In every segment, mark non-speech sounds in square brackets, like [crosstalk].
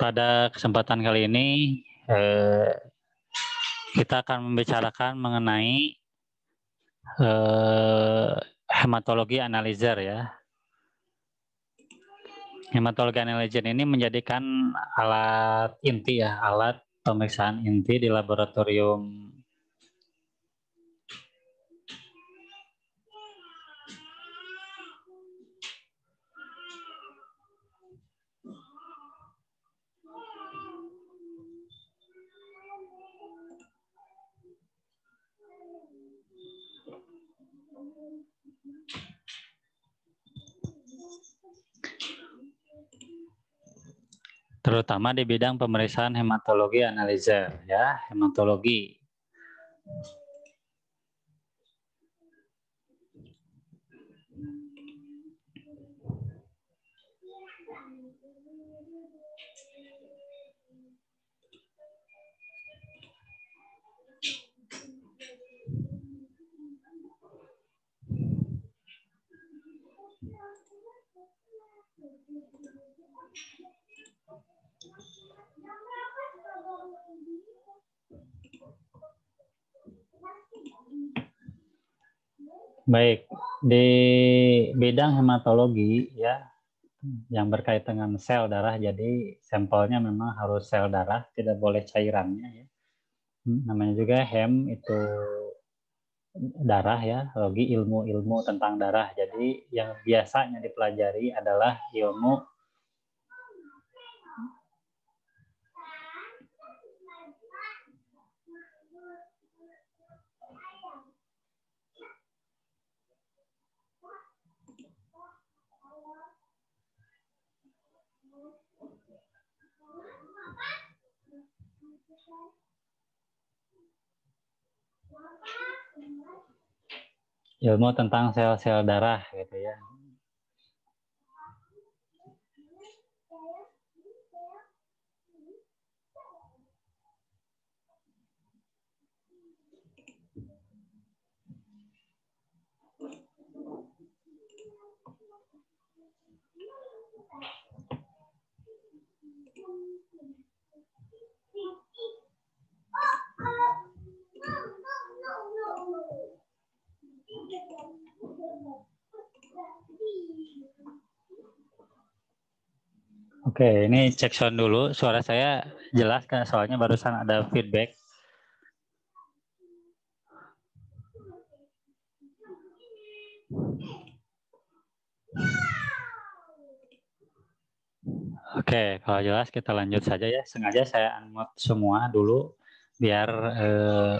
Pada kesempatan kali ini eh, kita akan membicarakan mengenai eh, hematologi analizer ya hematologi Analogen ini menjadikan alat inti ya, alat pemeriksaan inti di laboratorium terutama di bidang pemeriksaan hematologi analyzer ya, hematologi. Baik, di bidang hematologi ya yang berkaitan dengan sel darah, jadi sampelnya memang harus sel darah, tidak boleh cairannya ya. Hmm, namanya juga hem itu darah ya, logi ilmu-ilmu tentang darah. Jadi yang biasanya dipelajari adalah ilmu ilmu tentang sel-sel darah gitu ya. Oh, Oke, ini cek sound dulu. Suara saya jelas kan soalnya barusan ada feedback. Oke, kalau jelas kita lanjut saja ya. Sengaja saya unmute semua dulu biar eh,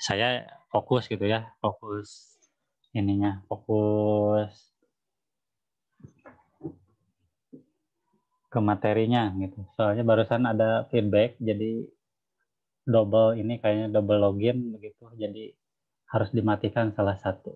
saya fokus gitu ya, fokus ininya fokus ke materinya gitu. Soalnya barusan ada feedback jadi double ini kayaknya double login begitu. Jadi harus dimatikan salah satu.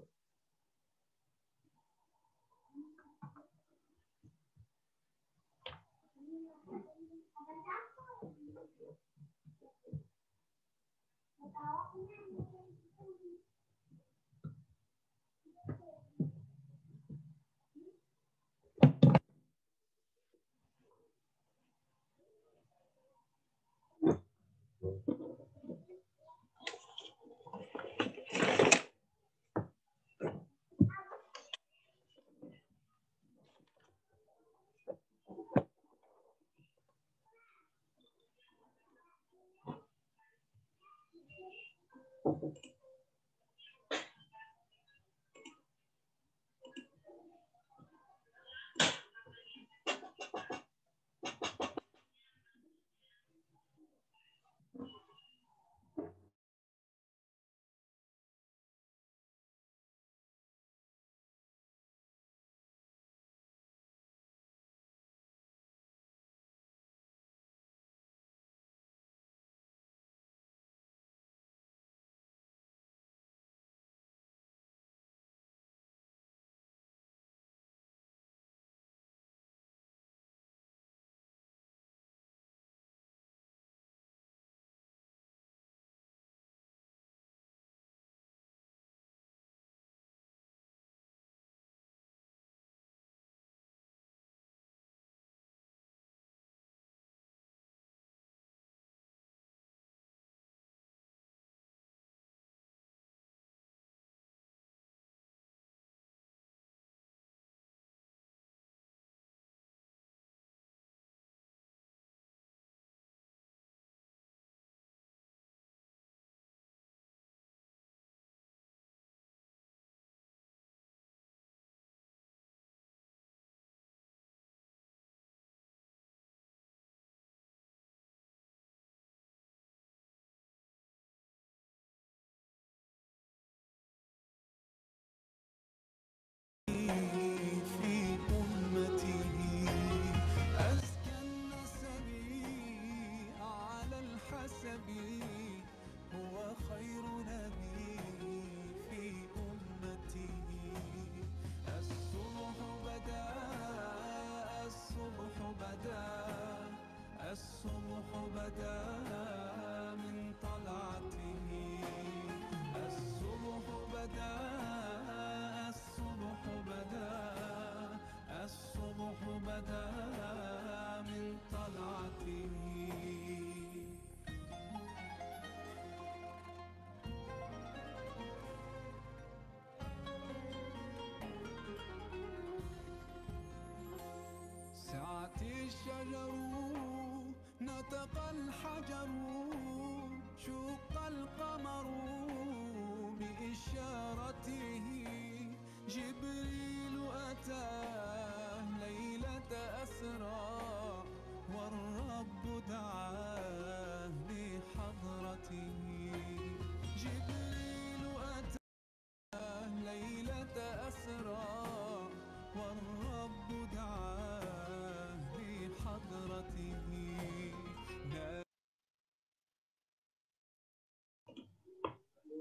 غدا من طلعته سعت الشجر نطق الحجر شق القمر بإشارته جبريل أتى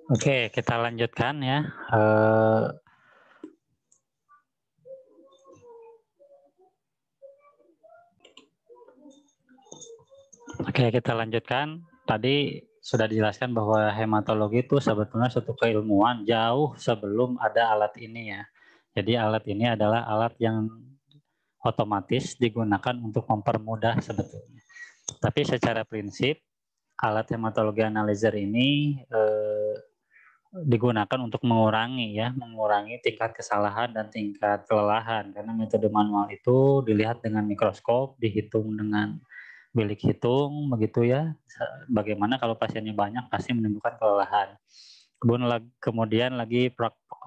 Oke, okay, kita lanjutkan ya. Uh, Oke, kita lanjutkan. Tadi sudah dijelaskan bahwa hematologi itu sebetulnya suatu keilmuan jauh sebelum ada alat ini ya. Jadi alat ini adalah alat yang otomatis digunakan untuk mempermudah sebetulnya. Tapi secara prinsip alat hematologi analyzer ini eh, digunakan untuk mengurangi ya, mengurangi tingkat kesalahan dan tingkat kelelahan karena metode manual itu dilihat dengan mikroskop, dihitung dengan bilik hitung begitu ya bagaimana kalau pasiennya banyak pasti menimbulkan kelelahan kemudian lagi, kemudian lagi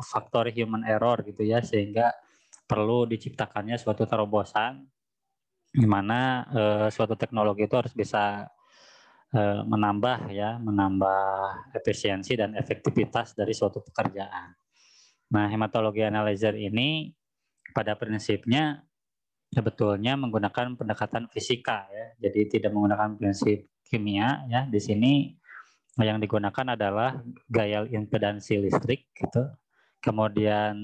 faktor human error gitu ya sehingga perlu diciptakannya suatu terobosan di mana eh, suatu teknologi itu harus bisa eh, menambah ya menambah efisiensi dan efektivitas dari suatu pekerjaan. Nah, hematologi analyzer ini pada prinsipnya sebetulnya menggunakan pendekatan fisika ya. Jadi tidak menggunakan prinsip kimia ya. Di sini yang digunakan adalah gaya impedansi listrik gitu. Kemudian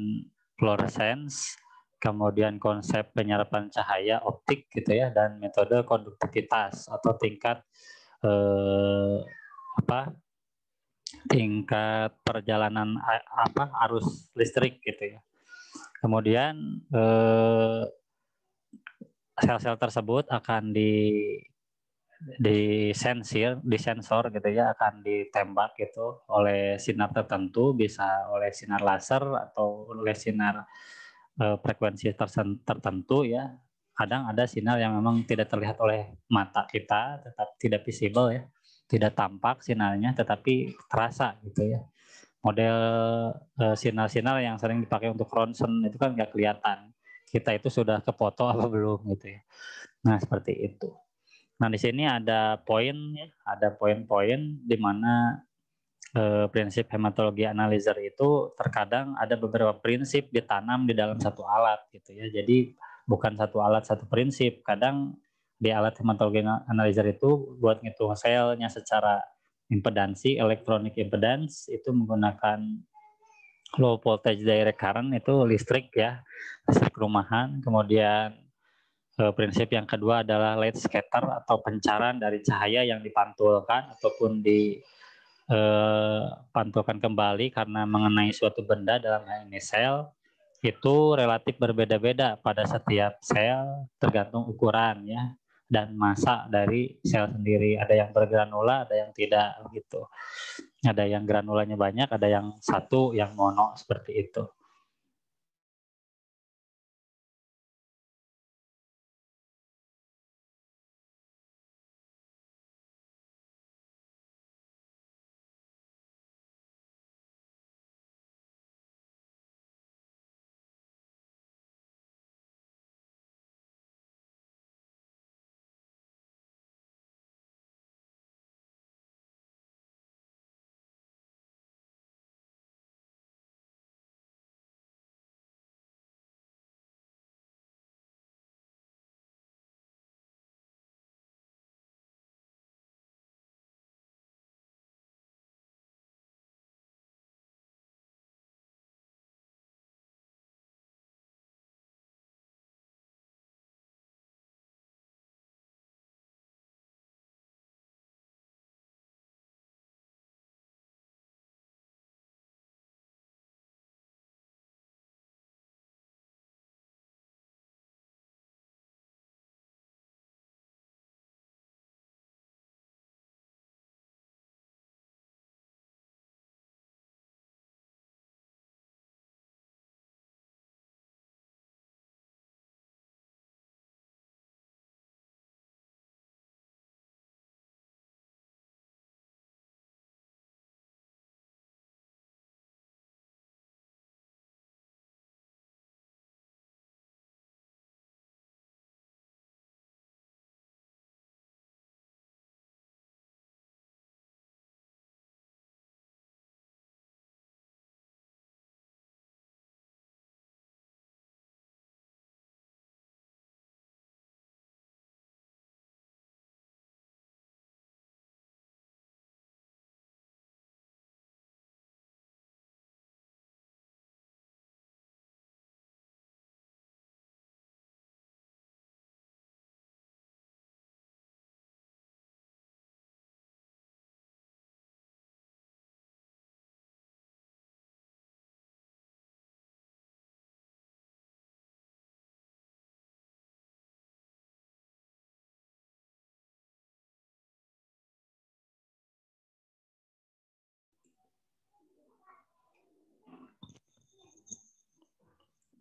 fluorescence, kemudian konsep penyerapan cahaya optik gitu ya dan metode konduktivitas atau tingkat eh, apa? tingkat perjalanan eh, apa arus listrik gitu ya. Kemudian eh, sel-sel tersebut akan di disensir, disensor gitu ya, akan ditembak gitu oleh sinar tertentu, bisa oleh sinar laser atau oleh sinar e, frekuensi tertentu ya. Kadang ada sinar yang memang tidak terlihat oleh mata kita, tetap tidak visible ya, tidak tampak sinarnya, tetapi terasa gitu ya. Model eh, sinar-sinar e, yang sering dipakai untuk ronsen itu kan nggak kelihatan kita itu sudah kepoto apa belum gitu ya. Nah, seperti itu. Nah, di sini ada poin ya, ada poin-poin di mana eh, prinsip hematologi analyzer itu terkadang ada beberapa prinsip ditanam di dalam satu alat gitu ya. Jadi bukan satu alat satu prinsip. Kadang di alat hematologi analyzer itu buat ngitung selnya secara impedansi, elektronik impedance itu menggunakan low voltage direct current itu listrik ya, listrik rumahan. Kemudian eh, prinsip yang kedua adalah light scatter atau pencaran dari cahaya yang dipantulkan ataupun dipantulkan eh, kembali karena mengenai suatu benda dalam hal ini sel itu relatif berbeda-beda pada setiap sel tergantung ukuran ya dan masa dari sel sendiri ada yang bergranula ada yang tidak gitu ada yang granulanya banyak, ada yang satu, yang mono seperti itu.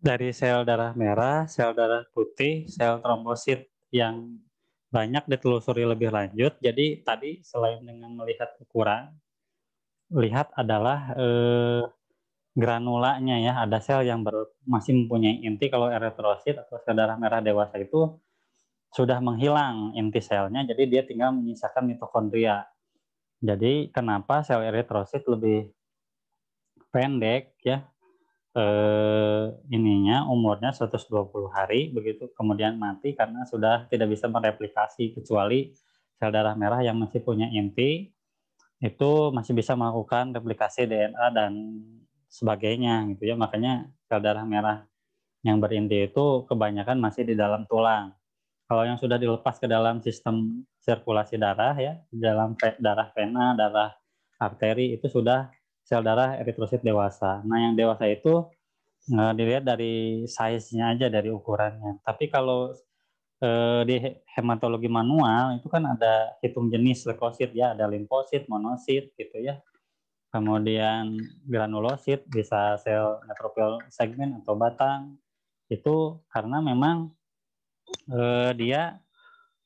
dari sel darah merah, sel darah putih, sel trombosit yang banyak ditelusuri lebih lanjut. Jadi tadi selain dengan melihat ukuran, lihat adalah eh, granulanya ya ada sel yang ber, masih mempunyai inti kalau eritrosit atau sel darah merah dewasa itu sudah menghilang inti selnya jadi dia tinggal menyisakan mitokondria jadi kenapa sel eritrosit lebih pendek ya eh, ininya umurnya 120 hari begitu kemudian mati karena sudah tidak bisa mereplikasi kecuali sel darah merah yang masih punya inti itu masih bisa melakukan replikasi DNA dan sebagainya gitu ya makanya sel darah merah yang berinti itu kebanyakan masih di dalam tulang kalau yang sudah dilepas ke dalam sistem sirkulasi darah ya dalam darah vena darah arteri itu sudah sel darah eritrosit dewasa. Nah, yang dewasa itu uh, dilihat dari size-nya aja, dari ukurannya. Tapi kalau uh, di hematologi manual itu kan ada hitung jenis leukosit ya, ada limfosit, monosit gitu ya. Kemudian granulosit bisa sel neutrofil segmen atau batang itu karena memang uh, dia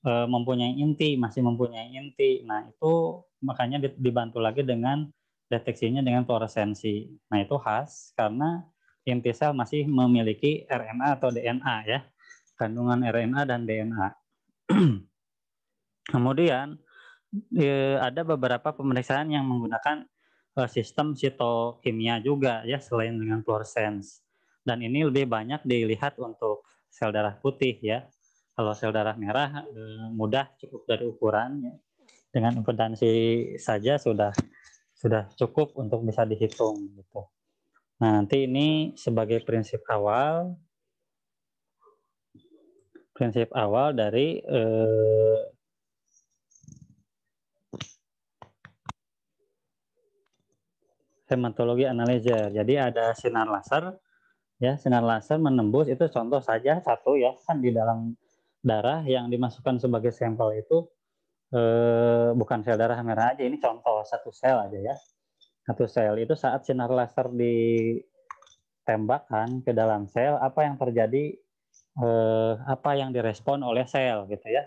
mempunyai inti, masih mempunyai inti. Nah, itu makanya dibantu lagi dengan deteksinya dengan fluoresensi. Nah, itu khas karena inti sel masih memiliki RNA atau DNA ya, kandungan RNA dan DNA. [clears throat] Kemudian e, ada beberapa pemeriksaan yang menggunakan e, sistem sitokimia juga ya selain dengan fluoresens. Dan ini lebih banyak dilihat untuk sel darah putih ya. Kalau sel darah merah e, mudah cukup dari ukuran ya. Dengan impedansi saja sudah sudah cukup untuk bisa dihitung gitu. Nah, nanti ini sebagai prinsip awal prinsip awal dari eh, hematologi analyzer. Jadi ada sinar laser ya, sinar laser menembus itu contoh saja satu ya kan di dalam darah yang dimasukkan sebagai sampel itu eh, bukan sel darah merah aja, ini contoh satu sel aja ya. Satu sel itu saat sinar laser ditembakkan ke dalam sel, apa yang terjadi, eh, apa yang direspon oleh sel gitu ya.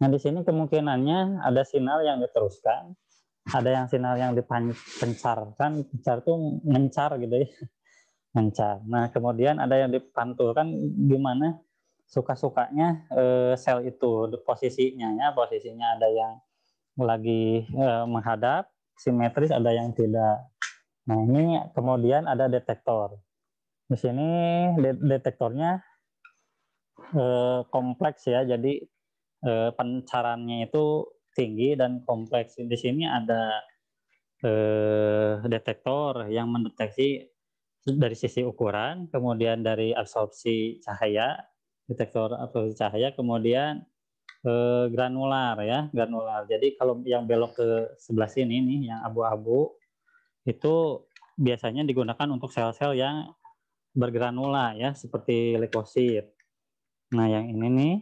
Nah di sini kemungkinannya ada sinar yang diteruskan, ada yang sinar yang dipancarkan, pencar tuh mencar gitu ya, mencar. [laughs] Nah kemudian ada yang dipantulkan gimana suka-sukanya eh, sel itu posisinya ya posisinya ada yang lagi eh, menghadap simetris ada yang tidak nah ini kemudian ada detektor di sini de detektornya eh, kompleks ya jadi eh, pencarannya itu tinggi dan kompleks di sini ada detektor yang mendeteksi dari sisi ukuran kemudian dari absorpsi cahaya detektor atau cahaya kemudian eh, granular ya granular jadi kalau yang belok ke sebelah sini nih yang abu-abu itu biasanya digunakan untuk sel-sel yang bergranula ya seperti leukosit nah yang ini nih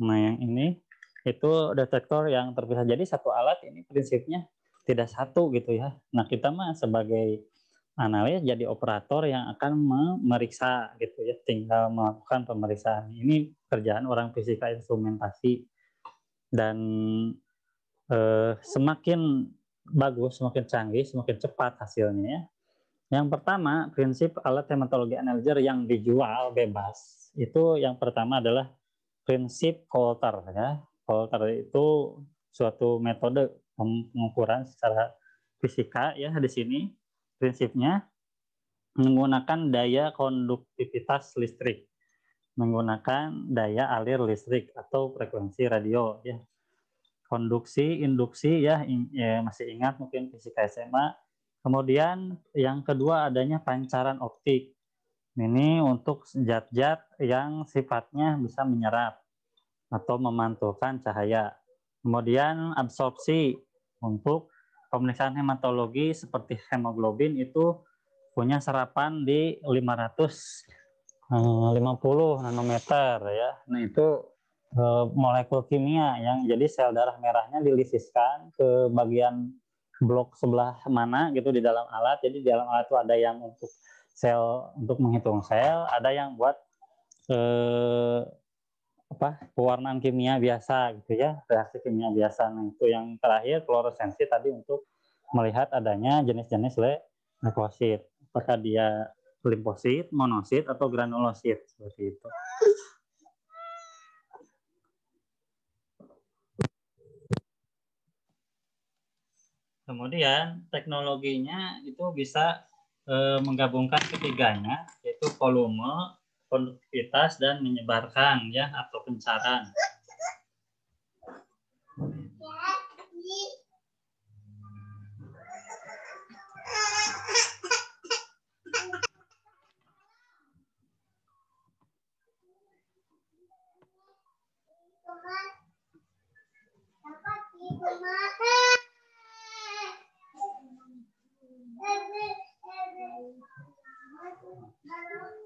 nah yang ini itu detektor yang terpisah jadi satu alat ini prinsipnya tidak satu gitu ya nah kita mah sebagai analis jadi operator yang akan memeriksa gitu ya tinggal melakukan pemeriksaan ini kerjaan orang fisika instrumentasi dan eh, semakin bagus semakin canggih semakin cepat hasilnya ya. yang pertama prinsip alat hematologi analyzer yang dijual bebas itu yang pertama adalah prinsip Coulter ya Coulter itu suatu metode pengukuran secara fisika ya di sini prinsipnya menggunakan daya konduktivitas listrik menggunakan daya alir listrik atau frekuensi radio ya konduksi induksi ya, in, ya masih ingat mungkin fisika SMA kemudian yang kedua adanya pancaran optik ini untuk zat-zat yang sifatnya bisa menyerap atau memantulkan cahaya kemudian absorpsi untuk pemeriksaan hematologi seperti hemoglobin itu punya serapan di 550 eh, nanometer ya. Nah itu eh, molekul kimia yang jadi sel darah merahnya dilisiskan ke bagian blok sebelah mana gitu di dalam alat. Jadi di dalam alat itu ada yang untuk sel untuk menghitung sel, ada yang buat eh, apa pewarnaan kimia biasa gitu ya reaksi kimia biasa nah itu yang terakhir fluoresensi tadi untuk melihat adanya jenis-jenis leukosit apakah dia limfosit, monosit atau granulosit seperti itu. Kemudian teknologinya itu bisa e, menggabungkan ketiganya yaitu volume, produktivitas dan menyebarkan ya atau pencaran. Thank you.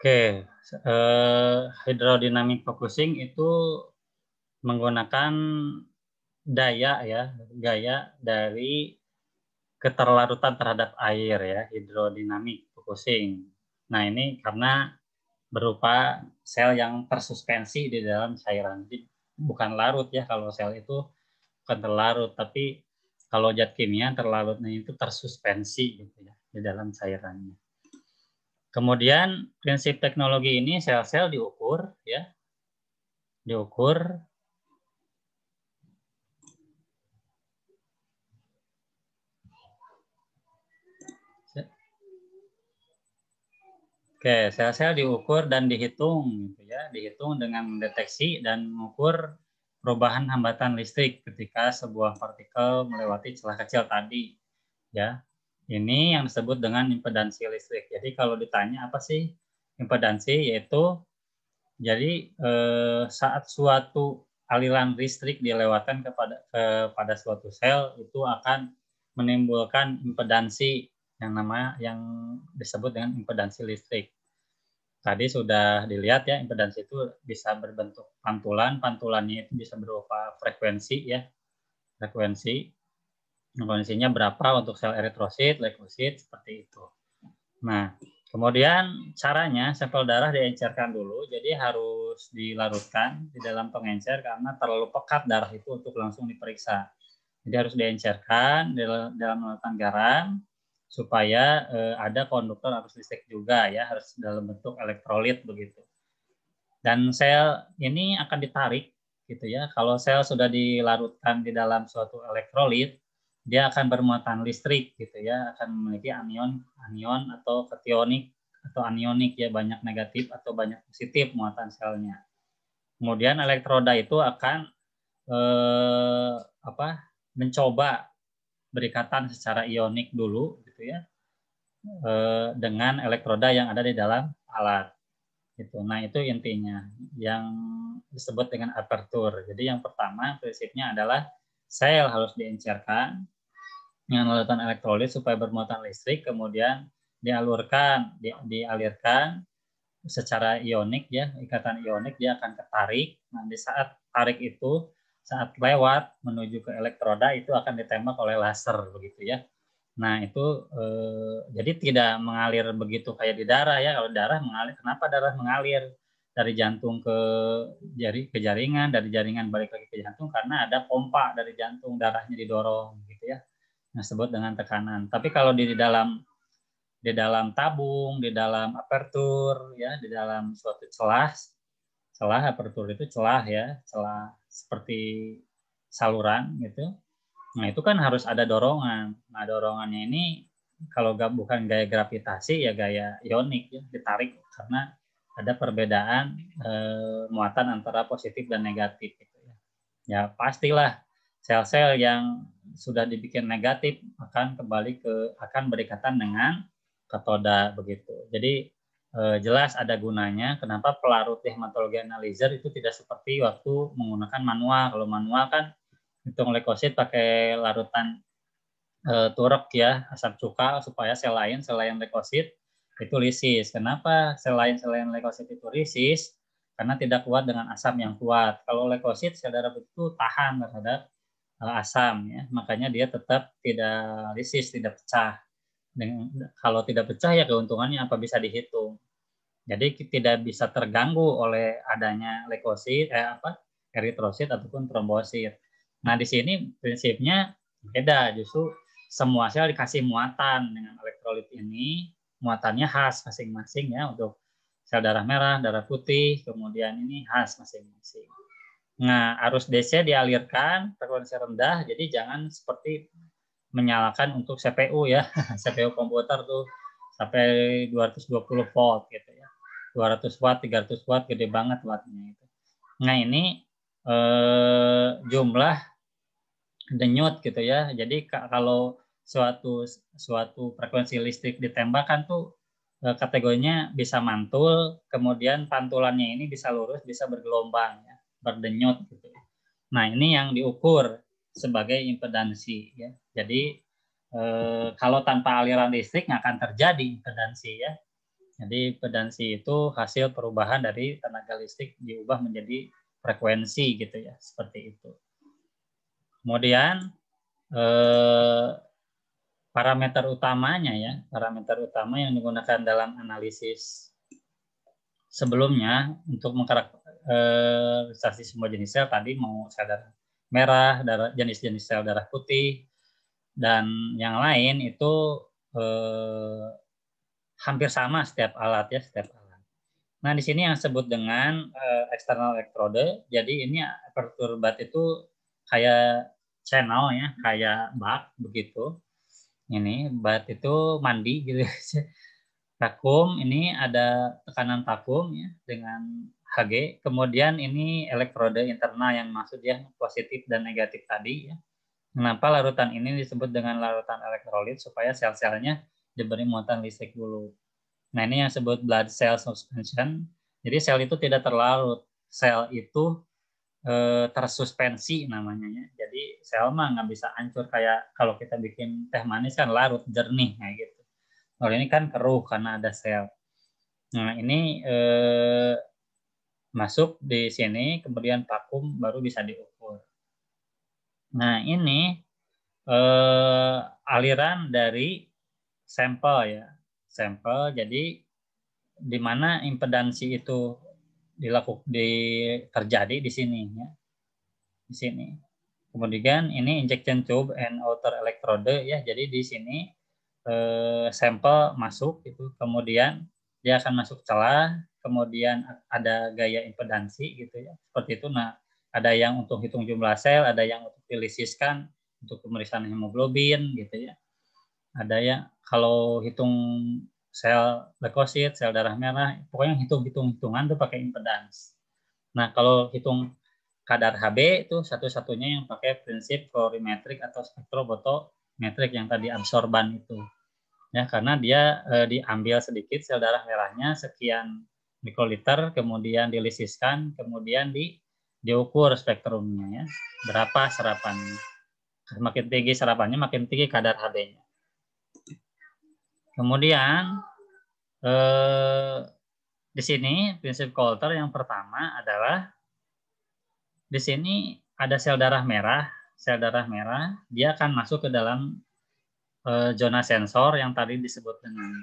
Oke, uh, eh, hydrodynamic focusing itu menggunakan daya ya, gaya dari keterlarutan terhadap air ya, hidrodinamik focusing. Nah ini karena berupa sel yang tersuspensi di dalam cairan. Jadi bukan larut ya kalau sel itu bukan terlarut, tapi kalau zat kimia terlarutnya itu tersuspensi gitu ya di dalam cairannya. Kemudian prinsip teknologi ini sel-sel diukur ya. Diukur Oke, sel-sel diukur dan dihitung gitu ya, dihitung dengan mendeteksi dan mengukur perubahan hambatan listrik ketika sebuah partikel melewati celah kecil tadi ya. Ini yang disebut dengan impedansi listrik. Jadi kalau ditanya apa sih impedansi, yaitu jadi eh, saat suatu aliran listrik dilewatkan kepada kepada suatu sel itu akan menimbulkan impedansi yang nama yang disebut dengan impedansi listrik. Tadi sudah dilihat ya impedansi itu bisa berbentuk pantulan, pantulannya itu bisa berupa frekuensi ya, frekuensi Kondisinya berapa untuk sel eritrosit, leukosit, seperti itu. Nah, kemudian caranya sampel darah diencerkan dulu, jadi harus dilarutkan di dalam pengencer karena terlalu pekat darah itu untuk langsung diperiksa. Jadi harus diencerkan dalam larutan garam supaya eh, ada konduktor arus listrik juga ya, harus dalam bentuk elektrolit begitu. Dan sel ini akan ditarik gitu ya. Kalau sel sudah dilarutkan di dalam suatu elektrolit, dia akan bermuatan listrik gitu ya akan memiliki anion anion atau kationik atau anionik ya banyak negatif atau banyak positif muatan selnya kemudian elektroda itu akan eh, apa mencoba berikatan secara ionik dulu gitu ya eh, dengan elektroda yang ada di dalam alat gitu nah itu intinya yang disebut dengan aperture jadi yang pertama prinsipnya adalah sel harus diencerkan dengan larutan elektrolit supaya bermuatan listrik, kemudian dialurkan, dialirkan secara ionik ya, ikatan ionik dia akan ketarik. Nanti saat tarik itu saat lewat menuju ke elektroda itu akan ditembak oleh laser begitu ya. Nah itu eh, jadi tidak mengalir begitu kayak di darah ya. Kalau darah mengalir, kenapa darah mengalir? dari jantung ke jari ke jaringan, dari jaringan balik lagi ke jantung karena ada pompa dari jantung darahnya didorong gitu ya. Nah, sebut dengan tekanan. Tapi kalau di dalam di dalam tabung, di dalam apertur ya, di dalam suatu celah celah apertur itu celah ya, celah seperti saluran gitu. Nah, itu kan harus ada dorongan. Nah, dorongannya ini kalau bukan gaya gravitasi ya gaya ionik ya, ditarik karena ada perbedaan eh, muatan antara positif dan negatif gitu ya. ya. pastilah sel-sel yang sudah dibikin negatif akan kembali ke akan berdekatan dengan ketoda begitu. Jadi eh, jelas ada gunanya kenapa pelarut hematologi analyzer itu tidak seperti waktu menggunakan manual. Kalau manual kan hitung leukosit pakai larutan eh, ya, asam cuka supaya sel lain sel lain leukosit itu lisis. Kenapa selain selain leukosit itu lisis? Karena tidak kuat dengan asam yang kuat. Kalau leukosit sel darah itu tahan terhadap eh, asam ya, makanya dia tetap tidak lisis, tidak pecah. Dan kalau tidak pecah ya keuntungannya apa bisa dihitung. Jadi tidak bisa terganggu oleh adanya leukosit eh apa eritrosit ataupun trombosit. Nah, di sini prinsipnya beda justru semua sel dikasih muatan dengan elektrolit ini muatannya khas masing-masing ya untuk sel darah merah, darah putih, kemudian ini khas masing-masing. Nah, arus DC dialirkan frekuensi rendah, jadi jangan seperti menyalakan untuk CPU ya, [laughs] CPU komputer tuh sampai 220 volt gitu ya. 200 watt, 300 watt gede banget wattnya itu. Nah, ini eh, jumlah denyut gitu ya. Jadi kalau suatu suatu frekuensi listrik ditembakkan tuh e, kategorinya bisa mantul, kemudian pantulannya ini bisa lurus, bisa bergelombang, ya, berdenyut gitu. Nah ini yang diukur sebagai impedansi. Ya. Jadi e, kalau tanpa aliran listrik nggak akan terjadi impedansi ya. Jadi impedansi itu hasil perubahan dari tenaga listrik diubah menjadi frekuensi gitu ya, seperti itu. Kemudian eh, parameter utamanya ya, parameter utama yang digunakan dalam analisis sebelumnya untuk mengkarakterisasi eh, semua jenis sel tadi mau sel darah merah, darah jenis-jenis sel darah putih dan yang lain itu eh, hampir sama setiap alat ya, setiap alat. Nah, di sini yang disebut dengan eh, external electrode. Jadi ini aperture itu kayak channel ya, kayak bak begitu ini bat itu mandi gitu takum. [laughs] ini ada tekanan takum ya dengan Hg kemudian ini elektrode internal yang maksudnya ya positif dan negatif tadi ya kenapa larutan ini disebut dengan larutan elektrolit supaya sel-selnya diberi muatan listrik dulu nah ini yang disebut blood cell suspension jadi sel itu tidak terlarut sel itu Eh, tersuspensi namanya ya. Jadi sel mah nggak bisa hancur kayak kalau kita bikin teh manis kan larut jernih kayak gitu. Kalau ini kan keruh karena ada sel. Nah ini eh, masuk di sini kemudian vakum baru bisa diukur. Nah ini eh, aliran dari sampel ya sampel jadi di mana impedansi itu dilakukan di terjadi di sini ya. Di sini. Kemudian ini injection tube and outer electrode ya. Jadi di sini eh, sampel masuk itu kemudian dia akan masuk celah, kemudian ada gaya impedansi gitu ya. Seperti itu nah ada yang untuk hitung jumlah sel, ada yang untuk dilisiskan untuk pemeriksaan hemoglobin gitu ya. Ada yang kalau hitung sel leukosit, sel darah merah, pokoknya hitung-hitung-hitungan itu pakai impedans. Nah, kalau hitung kadar HB itu satu-satunya yang pakai prinsip kolorimetrik atau spektrobotometrik yang tadi absorban itu. Ya, karena dia e, diambil sedikit sel darah merahnya sekian mikroliter, kemudian dilisiskan, kemudian di diukur spektrumnya ya, berapa serapannya. Makin tinggi serapannya, makin tinggi kadar HB-nya. Kemudian eh, di sini prinsip Coulter yang pertama adalah di sini ada sel darah merah. Sel darah merah dia akan masuk ke dalam eh, zona sensor yang tadi disebut dengan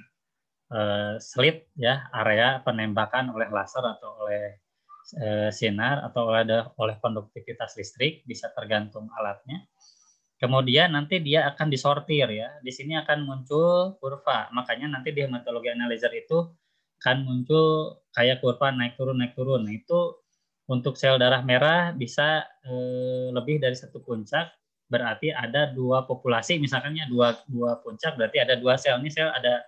eh, slit ya, area penembakan oleh laser atau oleh eh, sinar atau oleh oleh konduktivitas listrik bisa tergantung alatnya. Kemudian nanti dia akan disortir ya. Di sini akan muncul kurva. Makanya nanti di hematologi analyzer itu akan muncul kayak kurva naik turun naik turun. Nah, itu untuk sel darah merah bisa e, lebih dari satu puncak berarti ada dua populasi misalkannya dua dua puncak berarti ada dua sel ini sel ada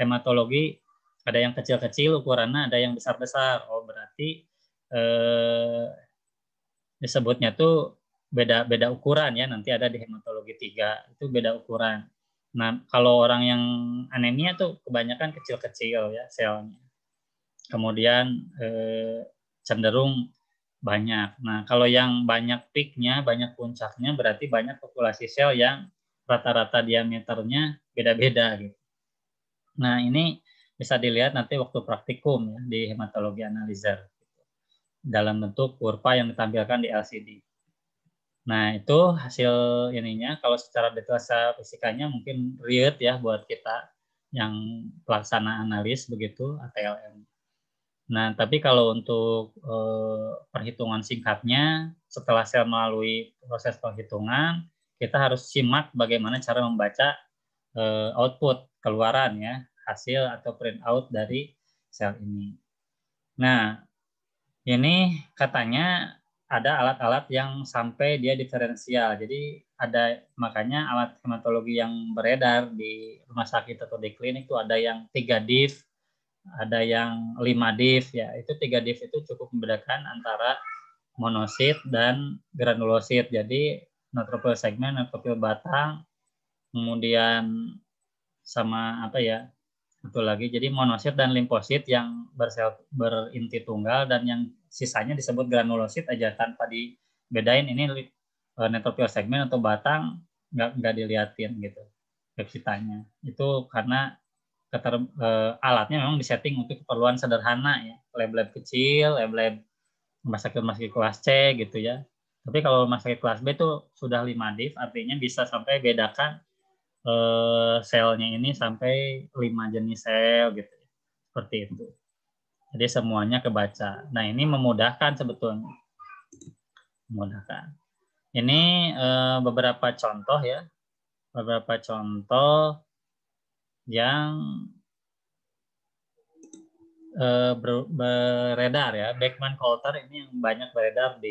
hematologi ada yang kecil-kecil ukurannya ada yang besar-besar oh berarti e, disebutnya tuh beda beda ukuran ya nanti ada di hematologi tiga itu beda ukuran nah kalau orang yang anemia tuh kebanyakan kecil-kecil ya selnya kemudian eh, cenderung banyak nah kalau yang banyak peaknya banyak puncaknya berarti banyak populasi sel yang rata-rata diameternya beda-beda gitu nah ini bisa dilihat nanti waktu praktikum ya di hematologi analyzer dalam bentuk kurva yang ditampilkan di LCD. Nah, itu hasil ininya kalau secara detail fisikanya mungkin riet ya buat kita yang pelaksana analis begitu ATLM. Nah, tapi kalau untuk e, perhitungan singkatnya setelah saya melalui proses perhitungan kita harus simak bagaimana cara membaca e, output keluaran ya, hasil atau print out dari sel ini. Nah, ini katanya ada alat-alat yang sampai dia diferensial. Jadi ada makanya alat hematologi yang beredar di rumah sakit atau di klinik itu ada yang 3 div, ada yang 5 div ya. Itu 3 div itu cukup membedakan antara monosit dan granulosit. Jadi neutrofil segmen, neutrofil batang, kemudian sama apa ya? Satu lagi jadi monosit dan limfosit yang bersel berinti tunggal dan yang sisanya disebut granulosit aja tanpa dibedain ini e, neutrophil segmen atau batang nggak nggak diliatin gitu devitanya itu karena keter, e, alatnya memang disetting untuk keperluan sederhana ya lab-lab kecil lab-lab rumah sakit rumah sakit kelas C gitu ya tapi kalau rumah sakit kelas B itu sudah lima div artinya bisa sampai bedakan eh, selnya ini sampai lima jenis sel gitu seperti itu jadi semuanya kebaca. Nah ini memudahkan sebetulnya. Memudahkan. Ini uh, beberapa contoh ya. Beberapa contoh yang uh, beredar ya. Beckman Coulter ini yang banyak beredar di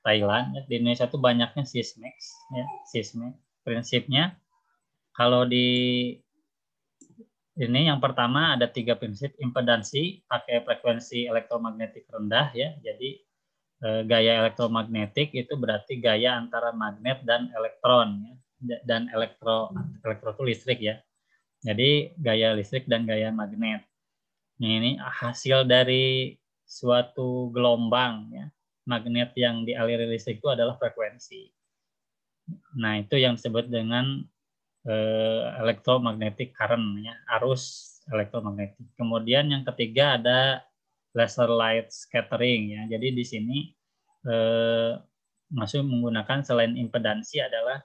Thailand. Di Indonesia tuh banyaknya sismix. Ya. Sismix. Prinsipnya kalau di ini yang pertama ada tiga prinsip impedansi pakai frekuensi elektromagnetik rendah ya. Jadi eh, gaya elektromagnetik itu berarti gaya antara magnet dan elektron ya. dan elektro elektro itu listrik ya. Jadi gaya listrik dan gaya magnet. ini, nah, ini hasil dari suatu gelombang ya. Magnet yang dialiri listrik itu adalah frekuensi. Nah, itu yang disebut dengan uh, eh, elektromagnetik current ya, arus elektromagnetik. Kemudian yang ketiga ada laser light scattering ya. Jadi di sini uh, eh, masuk menggunakan selain impedansi adalah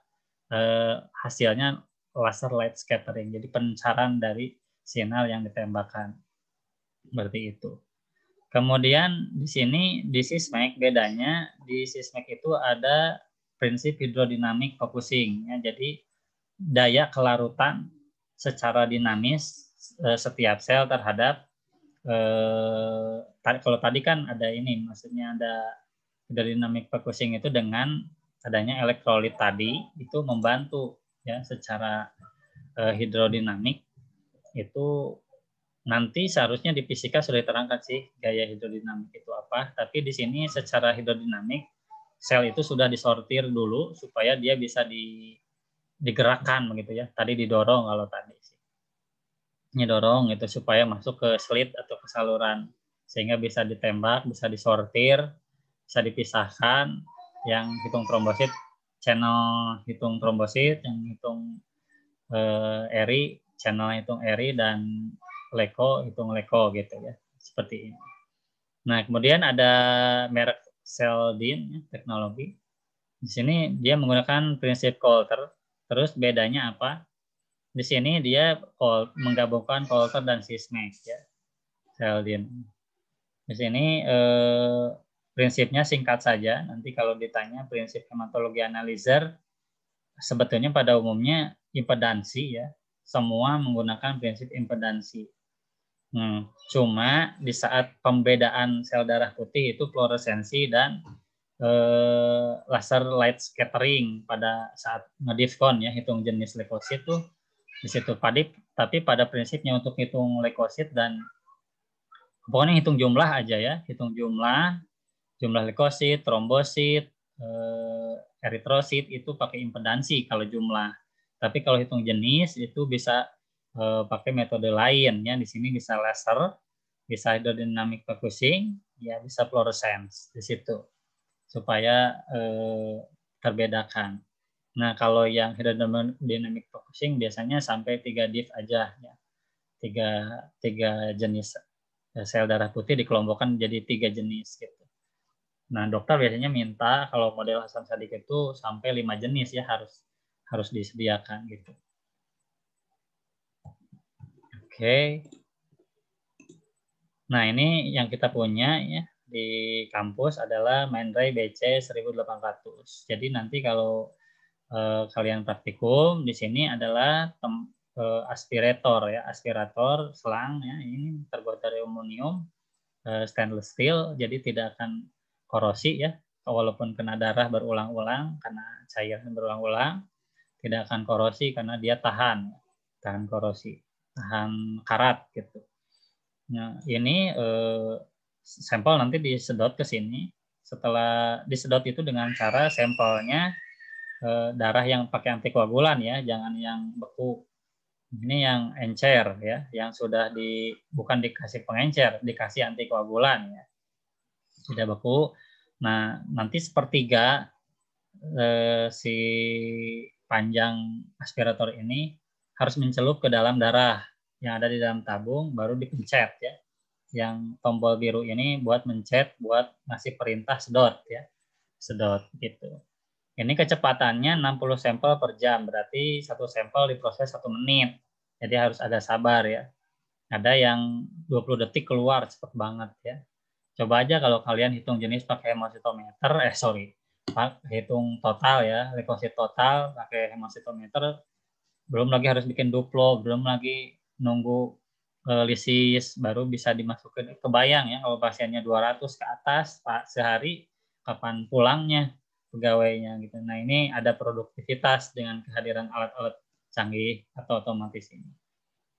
uh, hasilnya laser light scattering. Jadi pencaran dari sinyal yang ditembakkan. Seperti itu. Kemudian di sini di seismic bedanya di seismic itu ada prinsip hidrodinamik focusing ya. Jadi daya kelarutan secara dinamis eh, setiap sel terhadap eh, kalau tadi kan ada ini maksudnya ada dari dinamik perkusing itu dengan adanya elektrolit tadi itu membantu ya secara eh, hidrodinamik itu nanti seharusnya di fisika sudah diterangkan sih gaya hidrodinamik itu apa tapi di sini secara hidrodinamik sel itu sudah disortir dulu supaya dia bisa di digerakkan begitu ya. Tadi didorong kalau tadi sih. Didorong itu supaya masuk ke slit atau ke saluran sehingga bisa ditembak, bisa disortir, bisa dipisahkan yang hitung trombosit channel hitung trombosit, yang hitung eh, eri, channel hitung eri dan leko hitung leko gitu ya. Seperti ini. Nah, kemudian ada merek Celdin ya, teknologi. Di sini dia menggunakan prinsip Coulter Terus bedanya apa? Di sini dia menggabungkan coulter dan sismic ya. Sheldon. Di sini eh, prinsipnya singkat saja. Nanti kalau ditanya prinsip hematologi analyzer, sebetulnya pada umumnya impedansi ya. Semua menggunakan prinsip impedansi. Hmm, cuma di saat pembedaan sel darah putih itu fluoresensi dan eh, laser light scattering pada saat ngedifkon ya hitung jenis leukosit tuh di situ padip tapi pada prinsipnya untuk hitung leukosit dan pokoknya hitung jumlah aja ya hitung jumlah jumlah leukosit trombosit eh, eritrosit itu pakai impedansi kalau jumlah tapi kalau hitung jenis itu bisa eh, pakai metode lain ya di sini bisa laser bisa hidrodinamik focusing ya bisa fluorescence di situ supaya eh, terbedakan. Nah, kalau yang hydrodynamic focusing biasanya sampai tiga div aja ya. Tiga, tiga jenis eh, sel darah putih dikelompokkan jadi tiga jenis gitu. Nah, dokter biasanya minta kalau model Hasan sadik itu sampai lima jenis ya harus harus disediakan gitu. Oke. Okay. Nah, ini yang kita punya ya di kampus adalah Mindray BC 1800. Jadi nanti kalau eh, kalian praktikum di sini adalah tem, eh, aspirator ya, aspirator selang ya ini terbuat dari aluminium eh, stainless steel jadi tidak akan korosi ya walaupun kena darah berulang-ulang karena cairan berulang-ulang tidak akan korosi karena dia tahan tahan korosi tahan karat gitu. Nah, ini eh, sampel nanti disedot ke sini. Setelah disedot itu dengan cara sampelnya eh, darah yang pakai antikoagulan ya, jangan yang beku. Ini yang encer ya, yang sudah di bukan dikasih pengencer, dikasih antikoagulan ya. Sudah beku. Nah, nanti sepertiga eh, si panjang aspirator ini harus mencelup ke dalam darah yang ada di dalam tabung baru dipencet ya yang tombol biru ini buat mencet, buat ngasih perintah sedot ya. Sedot gitu. Ini kecepatannya 60 sampel per jam, berarti satu sampel diproses satu menit. Jadi harus ada sabar ya. Ada yang 20 detik keluar cepet banget ya. Coba aja kalau kalian hitung jenis pakai hemositometer, eh sorry, hitung total ya, leukosit total pakai hemositometer, belum lagi harus bikin duplo, belum lagi nunggu lisis baru bisa dimasukin kebayang ya kalau pasiennya 200 ke atas pak sehari kapan pulangnya pegawainya gitu nah ini ada produktivitas dengan kehadiran alat-alat canggih atau otomatis ini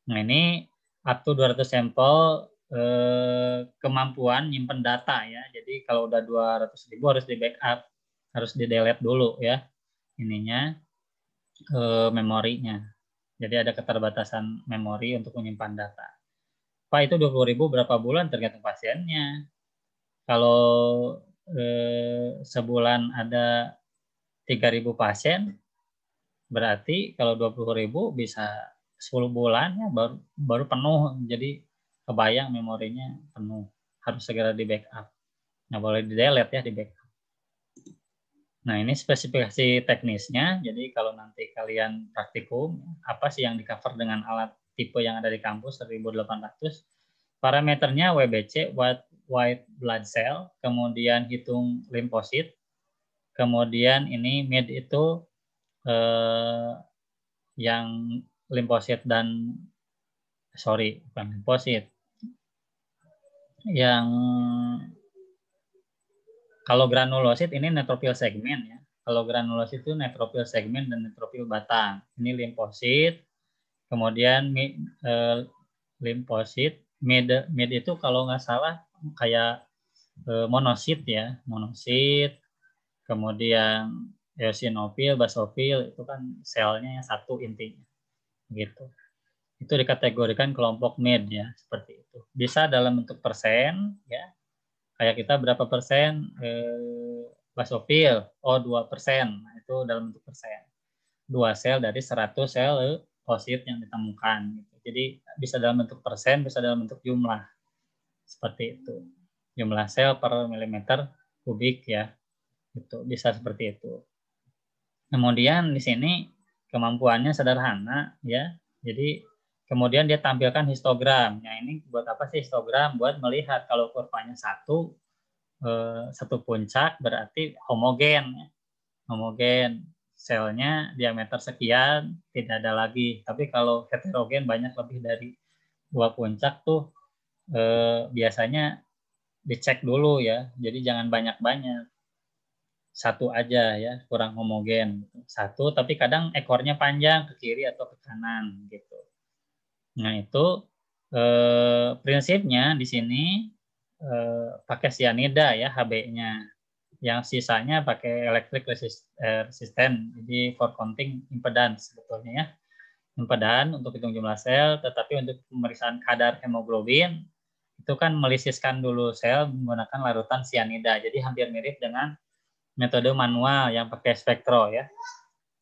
nah ini up to 200 sampel eh, kemampuan nyimpen data ya jadi kalau udah 200 ribu harus di backup harus di delete dulu ya ininya memori eh, memorinya jadi ada keterbatasan memori untuk menyimpan data. Pak itu ribu berapa bulan tergantung pasiennya. Kalau eh, sebulan ada 3.000 pasien, berarti kalau 20.000 bisa 10 bulan ya baru baru penuh. Jadi kebayang memorinya penuh. Harus segera di backup. Nggak boleh di delete ya di backup. Nah, ini spesifikasi teknisnya. Jadi kalau nanti kalian praktikum, apa sih yang di-cover dengan alat tipe yang ada di kampus 1800? Parameternya WBC, white, white blood cell, kemudian hitung limfosit, kemudian ini mid itu eh, yang limfosit dan sorry bukan limfosit yang kalau granulosit ini neutrofil segmen ya. Kalau granulosit itu neutrofil segmen dan neutrofil batang. Ini limfosit, kemudian e, limfosit, med, med itu kalau nggak salah kayak e, monosit ya, monosit, kemudian eosinofil, basofil itu kan selnya satu intinya, gitu. Itu dikategorikan kelompok med ya seperti itu. Bisa dalam bentuk persen ya, kayak kita berapa persen eh, basofil oh 2 persen nah, itu dalam bentuk persen dua sel dari 100 sel leukosit yang ditemukan gitu. jadi bisa dalam bentuk persen bisa dalam bentuk jumlah seperti itu jumlah sel per milimeter kubik ya itu bisa seperti itu kemudian di sini kemampuannya sederhana ya jadi Kemudian dia tampilkan histogram. Nah ini buat apa sih histogram? Buat melihat kalau kurvanya satu, eh, satu puncak berarti homogen. Homogen selnya diameter sekian, tidak ada lagi. Tapi kalau heterogen banyak lebih dari dua puncak tuh eh, biasanya dicek dulu ya. Jadi jangan banyak-banyak satu aja ya kurang homogen satu tapi kadang ekornya panjang ke kiri atau ke kanan gitu Nah, itu eh, prinsipnya di sini eh, pakai sianida ya HB-nya. Yang sisanya pakai elektrik resist, eh, resisten, jadi for counting impedance sebetulnya ya. Impedan untuk hitung jumlah sel, tetapi untuk pemeriksaan kadar hemoglobin itu kan melisiskan dulu sel menggunakan larutan sianida. Jadi hampir mirip dengan metode manual yang pakai spektro ya.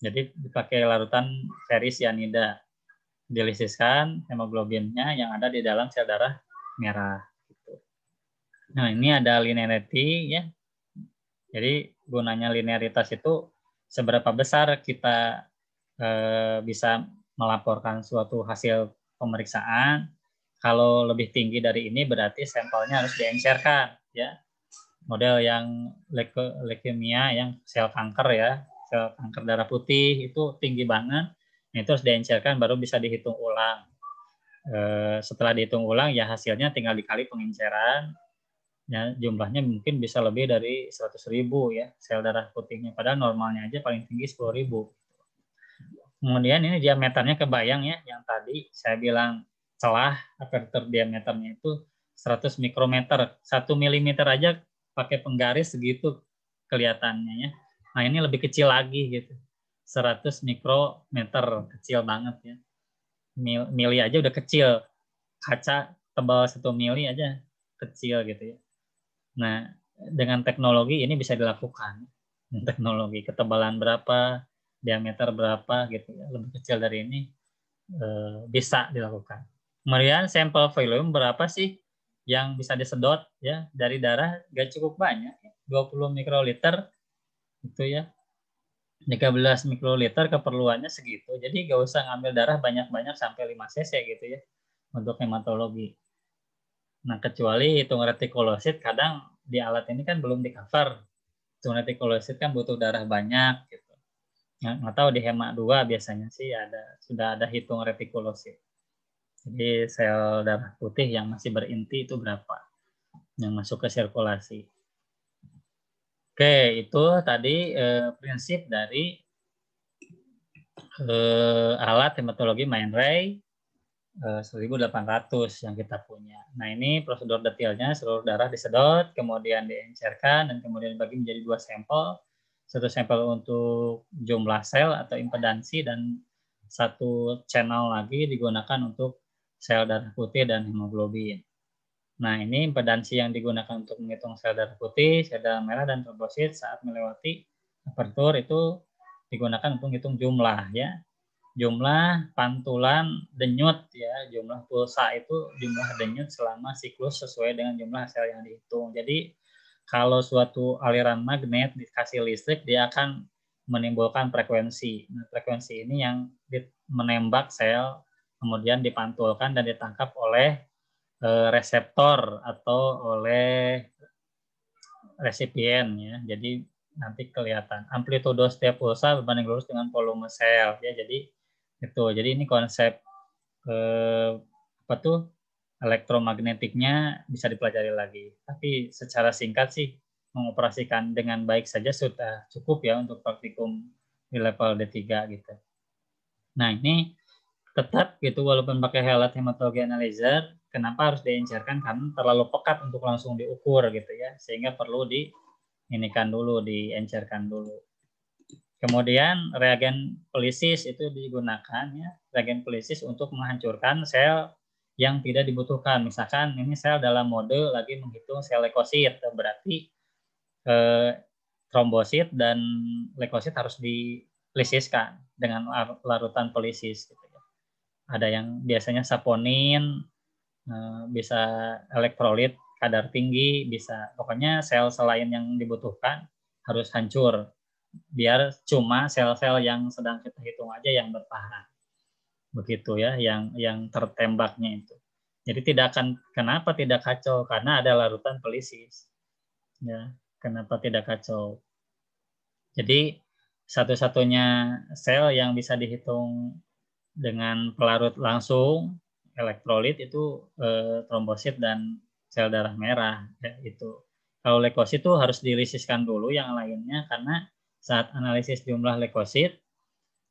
Jadi dipakai larutan ferris sianida dilisiskan hemoglobinnya yang ada di dalam sel darah merah. Gitu. Nah ini ada linearity ya. Jadi gunanya linearitas itu seberapa besar kita eh, bisa melaporkan suatu hasil pemeriksaan. Kalau lebih tinggi dari ini berarti sampelnya harus diencerkan ya. Model yang leukemia yang sel kanker ya, sel kanker darah putih itu tinggi banget Nah, itu harus diencerkan baru bisa dihitung ulang. E, setelah dihitung ulang ya hasilnya tinggal dikali pengenceran. Ya, jumlahnya mungkin bisa lebih dari 100 ribu ya sel darah putihnya. Padahal normalnya aja paling tinggi 10 ribu. Kemudian ini diameternya kebayang ya yang tadi saya bilang celah aperture diameternya itu 100 mikrometer. 1 milimeter aja pakai penggaris segitu kelihatannya ya. Nah ini lebih kecil lagi gitu. 100 mikrometer kecil banget ya Mil, mili aja udah kecil kaca tebal satu mili aja kecil gitu ya nah dengan teknologi ini bisa dilakukan teknologi ketebalan berapa diameter berapa gitu ya lebih kecil dari ini eh, bisa dilakukan kemudian sampel volume berapa sih yang bisa disedot ya dari darah gak cukup banyak 20 mikroliter itu ya 13 mikroliter keperluannya segitu. Jadi nggak usah ngambil darah banyak-banyak sampai 5 cc gitu ya untuk hematologi. Nah, kecuali hitung retikulosit kadang di alat ini kan belum di cover. Hitung retikulosit kan butuh darah banyak gitu. Nah, nggak tahu di hema 2 biasanya sih ada sudah ada hitung retikulosit. Jadi sel darah putih yang masih berinti itu berapa yang masuk ke sirkulasi. Oke, itu tadi eh, prinsip dari eh, alat hematologi Mainray eh, 1800 yang kita punya. Nah, ini prosedur detailnya seluruh darah disedot, kemudian diencerkan dan kemudian dibagi menjadi dua sampel. Satu sampel untuk jumlah sel atau impedansi dan satu channel lagi digunakan untuk sel darah putih dan hemoglobin. Nah, ini impedansi yang digunakan untuk menghitung sel darah putih, sel darah merah, dan trombosit saat melewati apertur itu digunakan untuk menghitung jumlah ya. Jumlah pantulan denyut ya, jumlah pulsa itu jumlah denyut selama siklus sesuai dengan jumlah sel yang dihitung. Jadi kalau suatu aliran magnet dikasih listrik dia akan menimbulkan frekuensi. Nah, frekuensi ini yang menembak sel kemudian dipantulkan dan ditangkap oleh Eh, reseptor atau oleh resipien ya. Jadi nanti kelihatan amplitudo setiap pulsa berbanding lurus dengan volume sel ya. Jadi itu. Jadi ini konsep eh, apa tuh elektromagnetiknya bisa dipelajari lagi. Tapi secara singkat sih mengoperasikan dengan baik saja sudah cukup ya untuk praktikum di level D3 gitu. Nah, ini tetap gitu walaupun pakai helat hematologi analyzer kenapa harus diencerkan karena terlalu pekat untuk langsung diukur gitu ya sehingga perlu di inikan dulu diencerkan dulu kemudian reagen polisis itu digunakan ya reagen polisis untuk menghancurkan sel yang tidak dibutuhkan misalkan ini sel dalam mode lagi menghitung sel leukosit berarti eh, trombosit dan leukosit harus dilisiskan dengan larutan polisis gitu ya. ada yang biasanya saponin Eh, bisa elektrolit kadar tinggi, bisa pokoknya sel selain yang dibutuhkan harus hancur biar cuma sel-sel yang sedang kita hitung aja yang bertahan begitu ya yang yang tertembaknya itu jadi tidak akan kenapa tidak kacau karena ada larutan pelisis ya kenapa tidak kacau jadi satu-satunya sel yang bisa dihitung dengan pelarut langsung elektrolit itu e, trombosit dan sel darah merah ya, itu. Kalau leukosit itu harus dirisiskan dulu yang lainnya karena saat analisis jumlah leukosit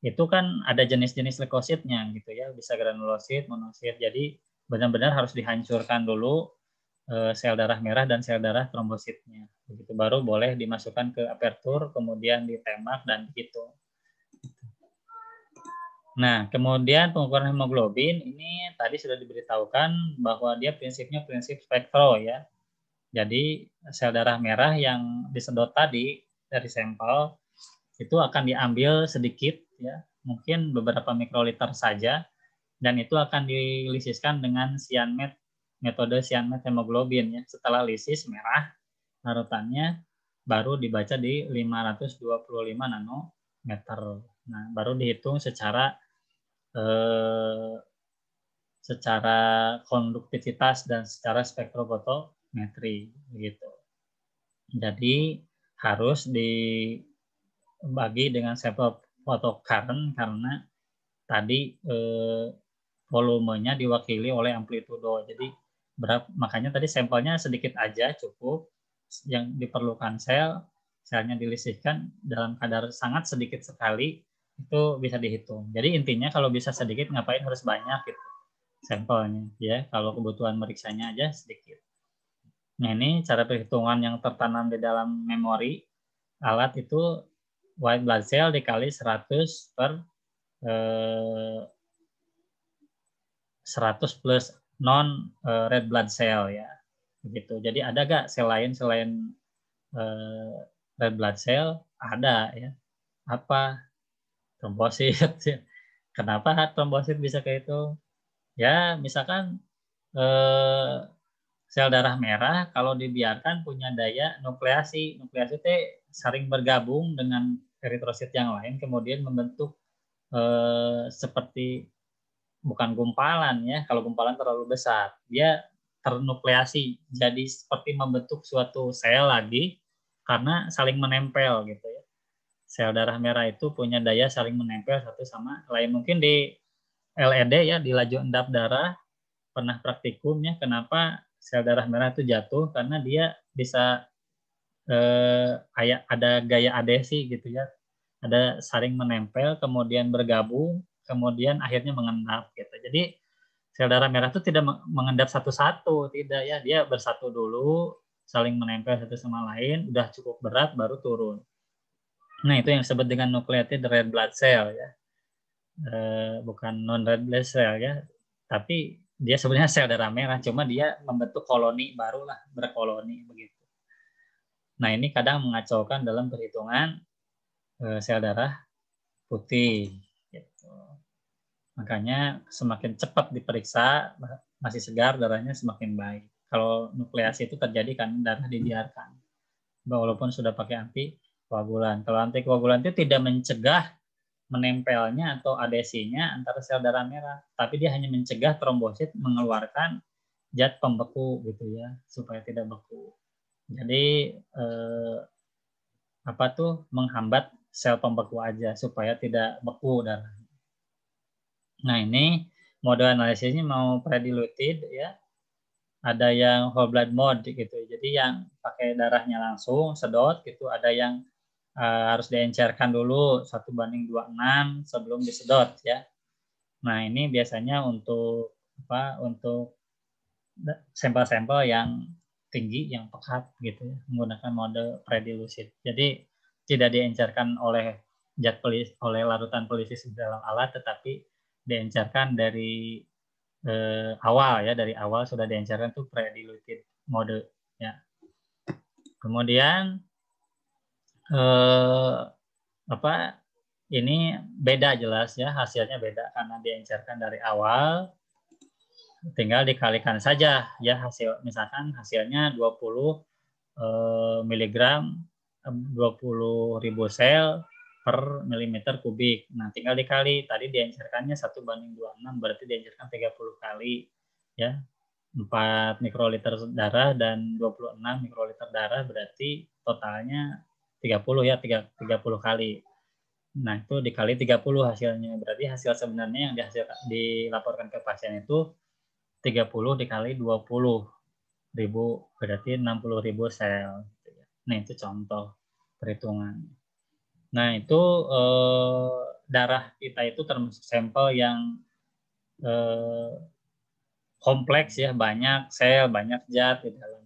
itu kan ada jenis-jenis leukositnya gitu ya, bisa granulosit, monosit. Jadi benar-benar harus dihancurkan dulu e, sel darah merah dan sel darah trombositnya. Begitu baru boleh dimasukkan ke apertur, kemudian ditembak dan gitu. Nah, kemudian pengukuran hemoglobin ini tadi sudah diberitahukan bahwa dia prinsipnya prinsip spektro ya. Jadi sel darah merah yang disedot tadi dari sampel itu akan diambil sedikit ya, mungkin beberapa mikroliter saja dan itu akan dilisiskan dengan cyanmet metode cyanmet hemoglobin ya. Setelah lisis merah larutannya baru dibaca di 525 nanometer. Nah, baru dihitung secara eh, secara konduktivitas dan secara spektrofotometri gitu. Jadi harus dibagi dengan sampel foto current karena tadi eh, volumenya diwakili oleh amplitudo. Jadi berapa makanya tadi sampelnya sedikit aja cukup yang diperlukan sel selnya dilisihkan dalam kadar sangat sedikit sekali itu bisa dihitung. Jadi intinya kalau bisa sedikit ngapain harus banyak gitu sampelnya ya kalau kebutuhan meriksanya aja sedikit. Nah ini cara perhitungan yang tertanam di dalam memori alat itu white blood cell dikali 100 per eh, 100 plus non eh, red blood cell ya gitu. Jadi ada gak sel lain selain eh, red blood cell? Ada ya. Apa komposit [laughs] Kenapa trombosit bisa kayak itu? Ya, misalkan eh, sel darah merah kalau dibiarkan punya daya nukleasi. Nukleasi itu sering bergabung dengan eritrosit yang lain kemudian membentuk eh, seperti bukan gumpalan ya. Kalau gumpalan terlalu besar, dia ternukleasi. Jadi seperti membentuk suatu sel lagi karena saling menempel gitu sel darah merah itu punya daya saling menempel satu sama lain. Mungkin di LED ya, di laju endap darah, pernah praktikumnya kenapa sel darah merah itu jatuh karena dia bisa eh, ada gaya adesi gitu ya ada saling menempel kemudian bergabung kemudian akhirnya mengendap gitu jadi sel darah merah itu tidak mengendap satu-satu tidak ya dia bersatu dulu saling menempel satu sama lain udah cukup berat baru turun Nah, itu yang disebut dengan nucleated red blood cell ya. E, bukan non red blood cell ya, tapi dia sebenarnya sel darah merah, cuma dia membentuk koloni barulah berkoloni begitu. Nah, ini kadang mengacaukan dalam perhitungan e, sel darah putih gitu. Makanya semakin cepat diperiksa masih segar darahnya semakin baik. Kalau nukleasi itu terjadi kan darah dibiarkan. Walaupun sudah pakai anti koagulan. Kalau antikoagulan itu tidak mencegah menempelnya atau adesinya antara sel darah merah, tapi dia hanya mencegah trombosit mengeluarkan zat pembeku gitu ya, supaya tidak beku. Jadi eh, apa tuh menghambat sel pembeku aja supaya tidak beku darah. Nah ini mode analisisnya mau prediluted ya, ada yang whole blood mode gitu. Jadi yang pakai darahnya langsung sedot gitu, ada yang uh, harus diencerkan dulu satu banding 26 sebelum disedot ya. Nah, ini biasanya untuk apa? Untuk sampel-sampel yang tinggi yang pekat gitu ya, menggunakan mode predilucid. Jadi tidak diencerkan oleh zat pelis oleh larutan polisis di dalam alat tetapi diencerkan dari eh, awal ya, dari awal sudah diencerkan itu predilucid mode ya. Kemudian eh, apa ini beda jelas ya hasilnya beda karena diencerkan dari awal tinggal dikalikan saja ya hasil misalkan hasilnya 20 eh, miligram ribu sel per milimeter kubik. Nah, tinggal dikali. Tadi diencerkannya 1 banding 26, berarti diencerkan 30 kali. ya 4 mikroliter darah dan 26 mikroliter darah, berarti totalnya 30 ya tiga 30 kali nah itu dikali 30 hasilnya berarti hasil sebenarnya yang dihasil, dilaporkan ke pasien itu 30 dikali 20 ribu berarti 60 ribu sel nah itu contoh perhitungan nah itu eh, darah kita itu termasuk sampel yang eh, kompleks ya banyak sel banyak zat di dalam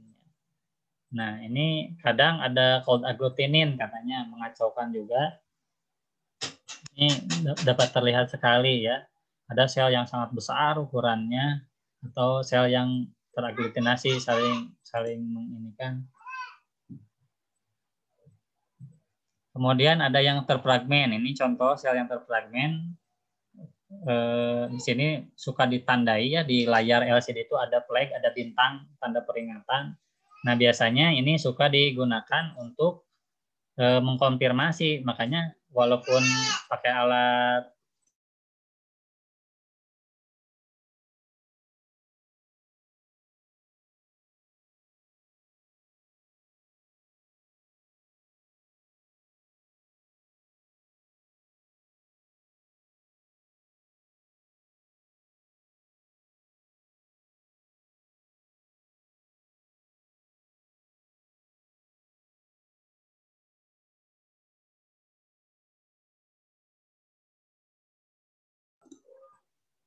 Nah, ini kadang ada cold agglutinin katanya mengacaukan juga. Ini dapat terlihat sekali ya. Ada sel yang sangat besar ukurannya atau sel yang teragglutinasi saling saling menginikan. Kemudian ada yang terfragmen. Ini contoh sel yang terfragmen. Eh, di sini suka ditandai ya di layar LCD itu ada flag, ada bintang, tanda peringatan Nah, biasanya ini suka digunakan untuk e, mengkonfirmasi. Makanya walaupun pakai alat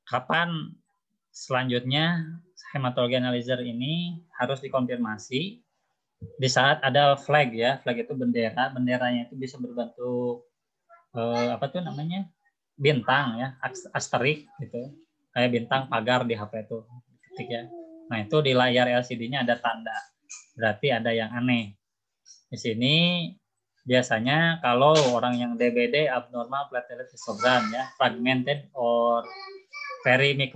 kapan selanjutnya hematologi analyzer ini harus dikonfirmasi di saat ada flag ya flag itu bendera benderanya itu bisa berbentuk eh, apa tuh namanya bintang ya asterik gitu kayak bintang pagar di HP itu ketik ya nah itu di layar LCD-nya ada tanda berarti ada yang aneh di sini biasanya kalau orang yang DBD abnormal platelet histogram ya fragmented or Peri eh,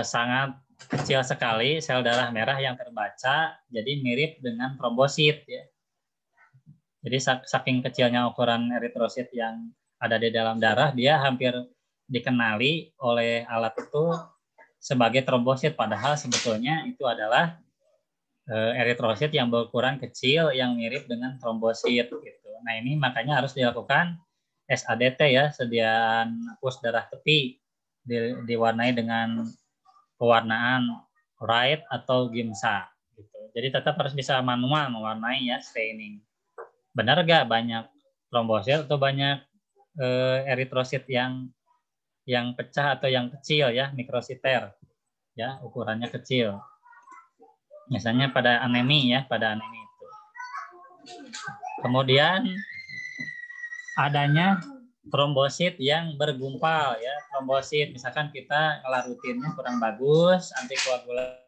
sangat kecil sekali sel darah merah yang terbaca, jadi mirip dengan trombosit. Ya. Jadi saking kecilnya ukuran eritrosit yang ada di dalam darah, dia hampir dikenali oleh alat itu sebagai trombosit, padahal sebetulnya itu adalah eh, eritrosit yang berukuran kecil yang mirip dengan trombosit. Gitu. Nah ini makanya harus dilakukan SADT ya, sediaan pus darah tepi di, diwarnai dengan pewarnaan right atau gimsa gitu. Jadi tetap harus bisa manual mewarnai ya staining. Benar gak banyak trombosit atau banyak eh, eritrosit yang yang pecah atau yang kecil ya mikrositer ya ukurannya kecil Misalnya pada anemi ya pada anemi itu kemudian adanya trombosit yang bergumpal ya trombosit misalkan kita larutinnya kurang bagus antikoagulan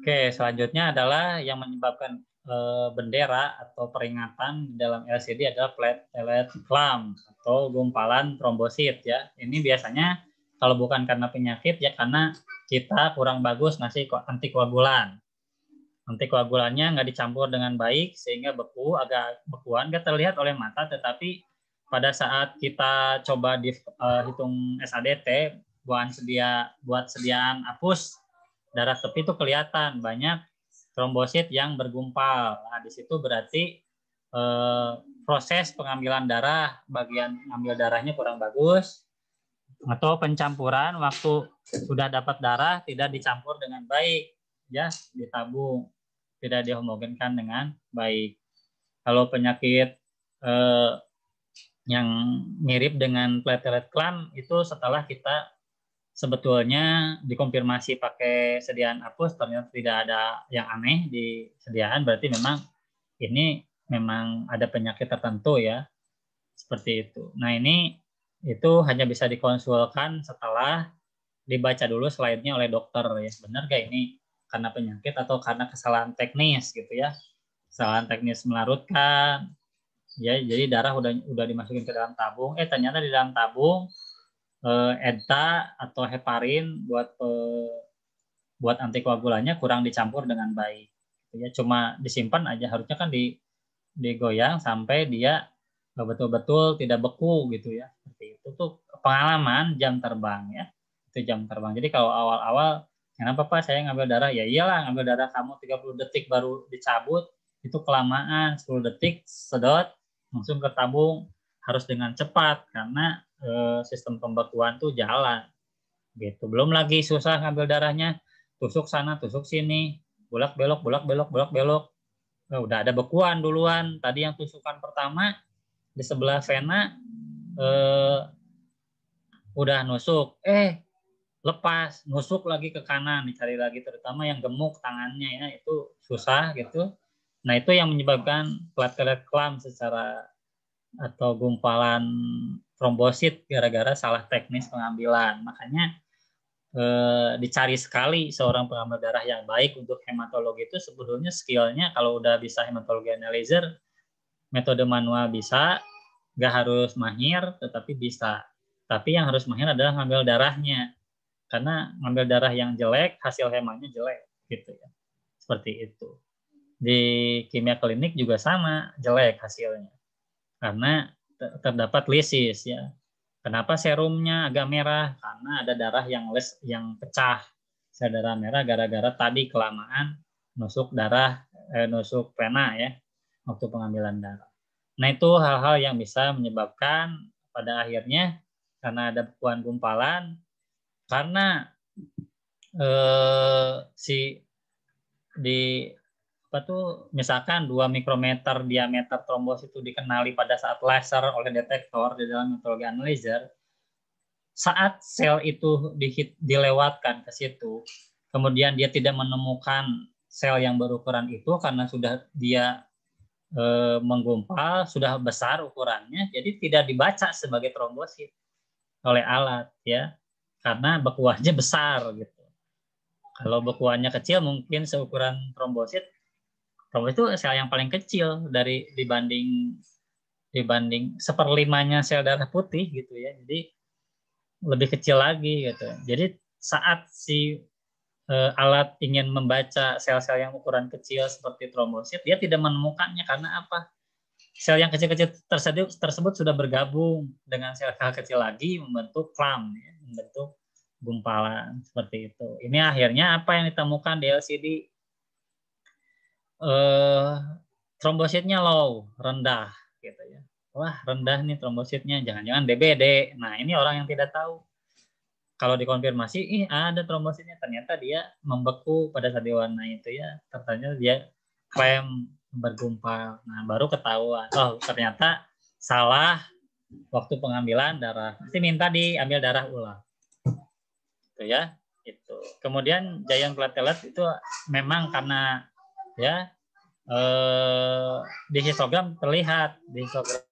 Oke, selanjutnya adalah yang menyebabkan e, bendera atau peringatan dalam LCD adalah platelet clump atau gumpalan trombosit ya. Ini biasanya kalau bukan karena penyakit ya karena kita kurang bagus ngasih antikoagulan. Antikoagulannya nggak dicampur dengan baik sehingga beku, agak bekuan nggak terlihat oleh mata tetapi pada saat kita coba di, uh, hitung SADT buat sedia buat sediaan apus darah tepi itu kelihatan banyak trombosit yang bergumpal. Nah, di situ berarti eh, proses pengambilan darah bagian ngambil darahnya kurang bagus atau pencampuran waktu sudah dapat darah tidak dicampur dengan baik ya ditabung tidak dihomogenkan dengan baik kalau penyakit eh, yang mirip dengan platelet clan itu setelah kita sebetulnya dikonfirmasi pakai sediaan apus ternyata tidak ada yang aneh di sediaan berarti memang ini memang ada penyakit tertentu ya seperti itu. Nah ini itu hanya bisa dikonsulkan setelah dibaca dulu slide-nya oleh dokter ya benar gak ini karena penyakit atau karena kesalahan teknis gitu ya kesalahan teknis melarutkan ya jadi darah udah udah dimasukin ke dalam tabung eh ternyata di dalam tabung eh, eta atau heparin buat eh, buat antikoagulannya kurang dicampur dengan baik. Gitu ya cuma disimpan aja harusnya kan di digoyang sampai dia betul-betul tidak beku gitu ya. Seperti itu tuh pengalaman jam terbang ya. Itu jam terbang. Jadi kalau awal-awal kenapa Pak saya ngambil darah? Ya iyalah ngambil darah kamu 30 detik baru dicabut itu kelamaan 10 detik sedot langsung ke tabung harus dengan cepat karena Eh, sistem pembekuan tuh jalan gitu belum lagi susah ngambil darahnya tusuk sana tusuk sini bolak belok bolak belok bolak belok nah, udah ada bekuan duluan tadi yang tusukan pertama di sebelah vena eh, udah nusuk eh lepas nusuk lagi ke kanan dicari lagi terutama yang gemuk tangannya ya itu susah gitu nah itu yang menyebabkan platelet klam secara atau gumpalan trombosit gara-gara salah teknis pengambilan. Makanya eh, dicari sekali seorang pengambil darah yang baik untuk hematologi itu sebetulnya skillnya kalau udah bisa hematologi analyzer, metode manual bisa, nggak harus mahir, tetapi bisa. Tapi yang harus mahir adalah ngambil darahnya, karena ngambil darah yang jelek hasil hemanya jelek gitu ya, seperti itu. Di kimia klinik juga sama jelek hasilnya karena terdapat lesis ya. Kenapa serumnya agak merah? Karena ada darah yang les yang pecah. Sel darah merah gara-gara tadi kelamaan nusuk darah eh, nusuk vena ya waktu pengambilan darah. Nah, itu hal-hal yang bisa menyebabkan pada akhirnya karena ada bekuan gumpalan karena eh, si di apa tuh misalkan 2 mikrometer diameter trombos itu dikenali pada saat laser oleh detektor di dalam metrologi analyzer saat sel itu dihit, dilewatkan ke situ kemudian dia tidak menemukan sel yang berukuran itu karena sudah dia e, menggumpal sudah besar ukurannya jadi tidak dibaca sebagai trombosit oleh alat ya karena bekuannya besar gitu kalau bekuannya kecil mungkin seukuran trombosit Robo itu sel yang paling kecil dari dibanding dibanding seperlimanya sel darah putih gitu ya. Jadi lebih kecil lagi gitu. Jadi saat si eh, alat ingin membaca sel-sel yang ukuran kecil seperti trombosit, dia tidak menemukannya karena apa? Sel yang kecil-kecil tersebut, tersebut sudah bergabung dengan sel-sel kecil lagi membentuk klam, ya, membentuk gumpalan seperti itu. Ini akhirnya apa yang ditemukan di LCD eh, trombositnya low, rendah gitu ya. Wah, rendah nih trombositnya, jangan-jangan DBD. Nah, ini orang yang tidak tahu. Kalau dikonfirmasi, ih ada trombositnya, ternyata dia membeku pada warna itu ya. Ternyata dia krem bergumpal. Nah, baru ketahuan. Oh, ternyata salah waktu pengambilan darah. Pasti minta diambil darah ulang. Gitu ya. Itu. Kemudian giant platelet itu memang karena ya eh, di histogram terlihat di histogram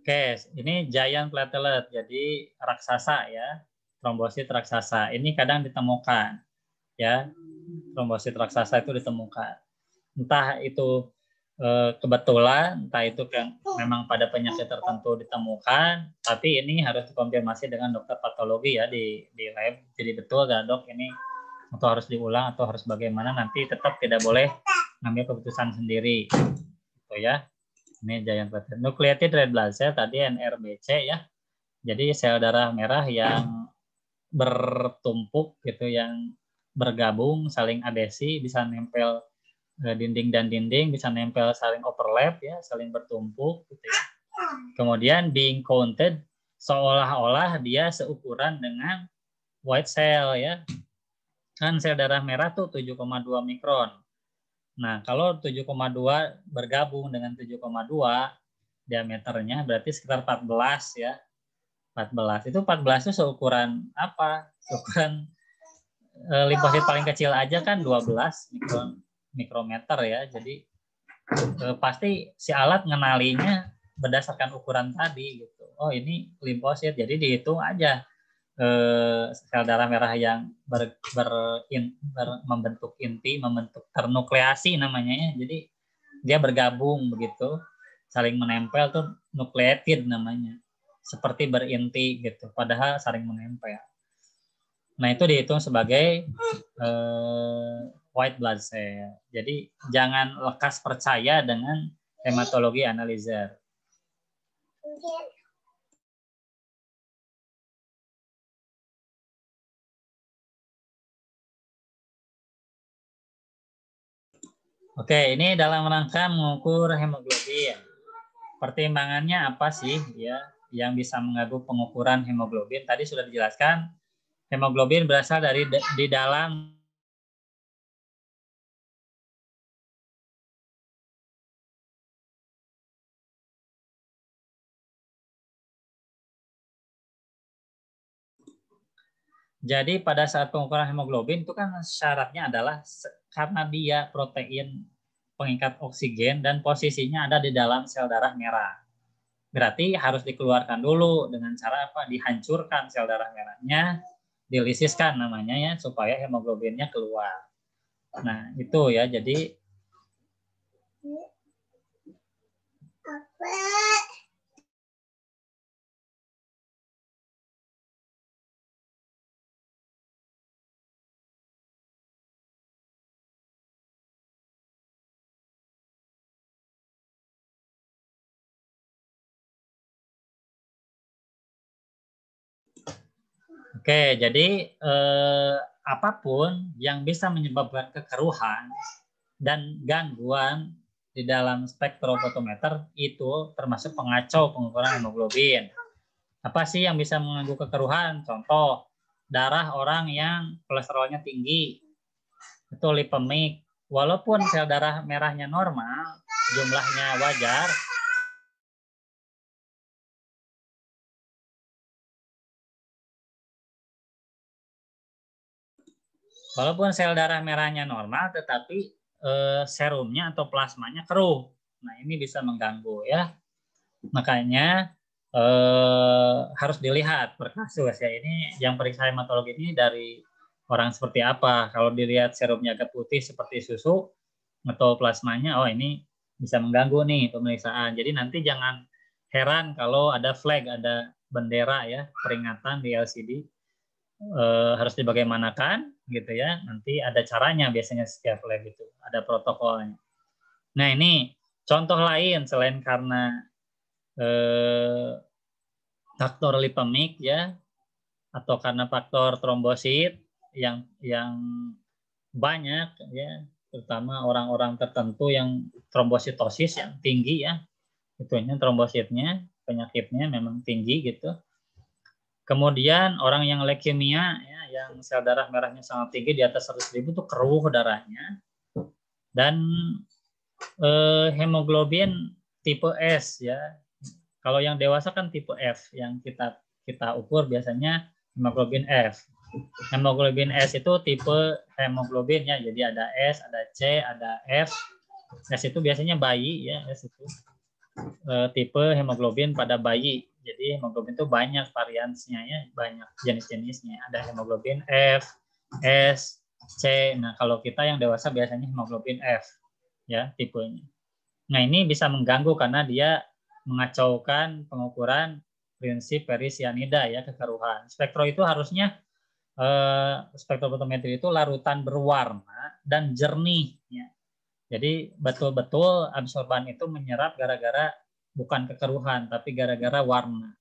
Oke, ini giant platelet, jadi raksasa ya, trombosit raksasa. Ini kadang ditemukan ya, trombosit raksasa itu ditemukan. Entah itu eh, kebetulan entah itu yang memang pada penyakit tertentu ditemukan tapi ini harus dikonfirmasi dengan dokter patologi ya di di lab jadi betul gak dok ini atau harus diulang atau harus bagaimana nanti tetap tidak boleh ngambil keputusan sendiri gitu ya ini giant platelet. Nucleated red blood cell tadi NRBC ya. Jadi sel darah merah yang bertumpuk gitu yang bergabung saling adesi bisa nempel eh, dinding dan dinding bisa nempel saling overlap ya saling bertumpuk gitu ya. kemudian being counted seolah-olah dia seukuran dengan white cell ya kan sel darah merah tuh 7,2 mikron Nah, kalau 7,2 bergabung dengan 7,2 diameternya berarti sekitar 14 ya. 14. Itu 14 itu seukuran apa? Seukuran e, limfosit paling kecil aja kan 12 mikron mikrometer ya. Jadi e, pasti si alat ngenalinya berdasarkan ukuran tadi gitu. Oh, ini limfosit. Jadi dihitung aja uh, sel darah merah yang ber, ber, in, ber, membentuk inti, membentuk ternukleasi namanya ya. Jadi dia bergabung begitu, saling menempel tuh nukleotid namanya. Seperti berinti gitu, padahal saling menempel. Nah, itu dihitung sebagai uh, white blood cell. Jadi jangan lekas percaya dengan hematologi analyzer Oke, ini dalam rangka mengukur hemoglobin. Pertimbangannya apa sih ya yang bisa mengganggu pengukuran hemoglobin? Tadi sudah dijelaskan hemoglobin berasal dari di dalam Jadi pada saat pengukuran hemoglobin itu kan syaratnya adalah karena dia protein pengikat oksigen dan posisinya ada di dalam sel darah merah. Berarti harus dikeluarkan dulu dengan cara apa? Dihancurkan sel darah merahnya, dilisiskan namanya ya supaya hemoglobinnya keluar. Nah, itu ya. Jadi Oke, jadi eh, apapun yang bisa menyebabkan kekeruhan dan gangguan di dalam spektrofotometer itu termasuk pengacau pengukuran hemoglobin. Apa sih yang bisa mengganggu kekeruhan? Contoh, darah orang yang kolesterolnya tinggi, itu lipemik. Walaupun sel darah merahnya normal, jumlahnya wajar, Walaupun sel darah merahnya normal, tetapi eh, serumnya atau plasmanya keruh. Nah ini bisa mengganggu ya. Makanya eh, harus dilihat per kasus ya. Ini yang periksa hematologi ini dari orang seperti apa. Kalau dilihat serumnya agak putih seperti susu atau plasmanya, oh ini bisa mengganggu nih pemeriksaan. Jadi nanti jangan heran kalau ada flag, ada bendera ya peringatan di LCD Uh, eh, harus dibagaimanakan gitu ya. Nanti ada caranya biasanya setiap lab itu, ada protokolnya. Nah ini contoh lain selain karena eh, faktor lipemik ya, atau karena faktor trombosit yang yang banyak ya, terutama orang-orang tertentu yang trombositosis yang tinggi ya, itu itunya trombositnya penyakitnya memang tinggi gitu. Kemudian orang yang leukemia yang sel darah merahnya sangat tinggi di atas 100 ribu itu keruh darahnya dan eh, hemoglobin tipe S ya kalau yang dewasa kan tipe F yang kita kita ukur biasanya hemoglobin F hemoglobin S itu tipe hemoglobin ya jadi ada S ada C ada F S itu biasanya bayi ya S itu eh, tipe hemoglobin pada bayi jadi hemoglobin itu banyak variansinya ya, banyak jenis-jenisnya. Ada hemoglobin F, S, C. Nah, kalau kita yang dewasa biasanya hemoglobin F ya tipenya. Nah, ini bisa mengganggu karena dia mengacaukan pengukuran prinsip perisianida ya kekeruhan. Spektro itu harusnya eh, spektrofotometri itu larutan berwarna dan jernih ya. Jadi betul-betul absorban itu menyerap gara-gara bukan kekeruhan tapi gara-gara warna.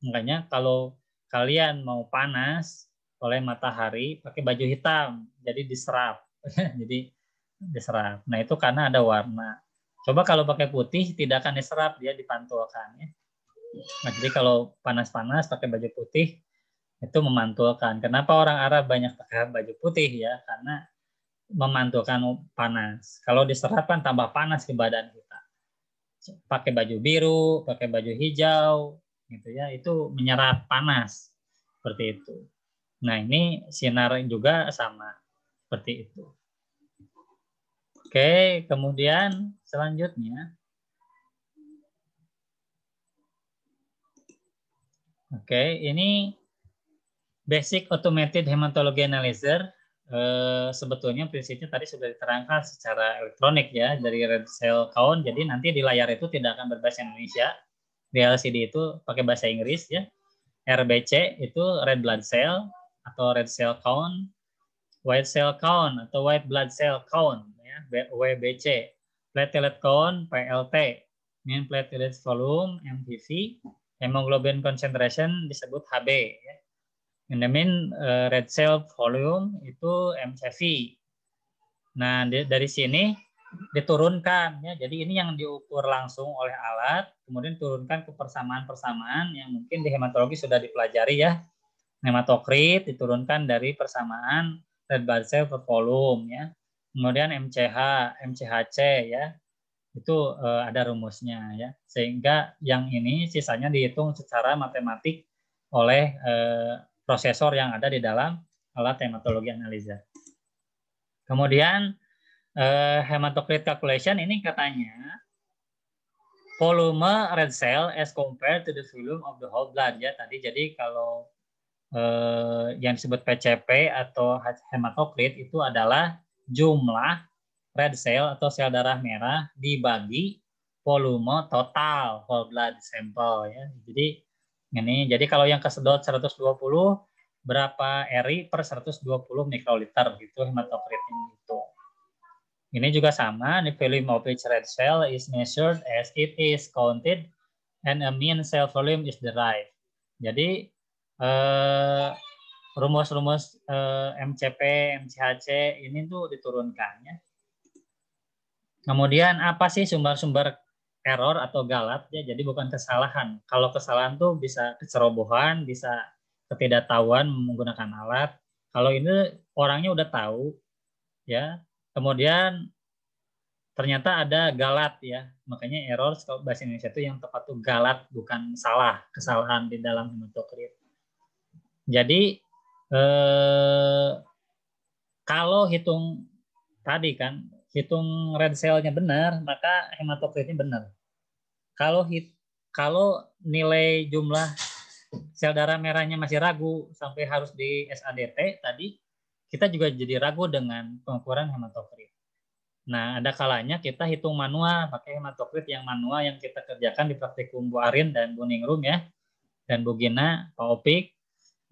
Makanya kalau kalian mau panas oleh matahari pakai baju hitam jadi diserap. [laughs] jadi diserap. Nah, itu karena ada warna. Coba kalau pakai putih tidak akan diserap, dia dipantulkan ya. Nah, jadi kalau panas-panas pakai baju putih itu memantulkan. Kenapa orang Arab banyak pakai baju putih ya? Karena memantulkan panas. Kalau diserap kan tambah panas ke badan kita pakai baju biru, pakai baju hijau, gitu ya, itu menyerap panas seperti itu. Nah ini sinar juga sama seperti itu. Oke, kemudian selanjutnya. Oke, ini basic automated hematology analyzer eh, sebetulnya prinsipnya tadi sudah diterangkan secara elektronik ya dari red cell count. Jadi nanti di layar itu tidak akan berbahasa Indonesia. Di LCD itu pakai bahasa Inggris ya. RBC itu red blood cell atau red cell count, white cell count atau white blood cell count ya, WBC, platelet count PLT, mean platelet volume MPV, hemoglobin concentration disebut HB ya. In uh, eh, red cell volume itu MCV. Nah, di, dari sini diturunkan ya. Jadi ini yang diukur langsung oleh alat, kemudian turunkan ke persamaan-persamaan yang mungkin di hematologi sudah dipelajari ya. Hematokrit diturunkan dari persamaan red blood cell per volume ya. Kemudian MCH, MCHC ya. Itu uh, ada rumusnya ya. Sehingga yang ini sisanya dihitung secara matematik oleh uh, prosesor yang ada di dalam alat hematologi analisa. Kemudian eh, hematocrit calculation ini katanya volume red cell as compared to the volume of the whole blood ya tadi. Jadi kalau eh, yang disebut PCP atau hematokrit itu adalah jumlah red cell atau sel darah merah dibagi volume total whole blood sample ya. Jadi ini jadi kalau yang kesedot 120 berapa RI per 120 mikroliter gitu hematokritin itu. Ini juga sama, the volume of each red cell is measured as it is counted and a mean cell volume is derived. Jadi eh, rumus-rumus eh, eh, MCP, MCHC ini tuh diturunkannya. Kemudian apa sih sumber-sumber error atau galat ya jadi bukan kesalahan kalau kesalahan tuh bisa kecerobohan bisa ketidaktahuan menggunakan alat kalau ini orangnya udah tahu ya kemudian ternyata ada galat ya makanya error kalau bahasa Indonesia itu yang tepat tuh galat bukan salah kesalahan di dalam hematokrit jadi eh, kalau hitung tadi kan hitung red cell-nya benar, maka hematokritnya benar. Kalau hit, kalau nilai jumlah sel darah merahnya masih ragu sampai harus di SADT tadi, kita juga jadi ragu dengan pengukuran hematokrit. Nah, ada kalanya kita hitung manual pakai hematokrit yang manual yang kita kerjakan di praktikum Bu Arin dan Bu Ningrum ya, dan Bu Gina, Pak Opik.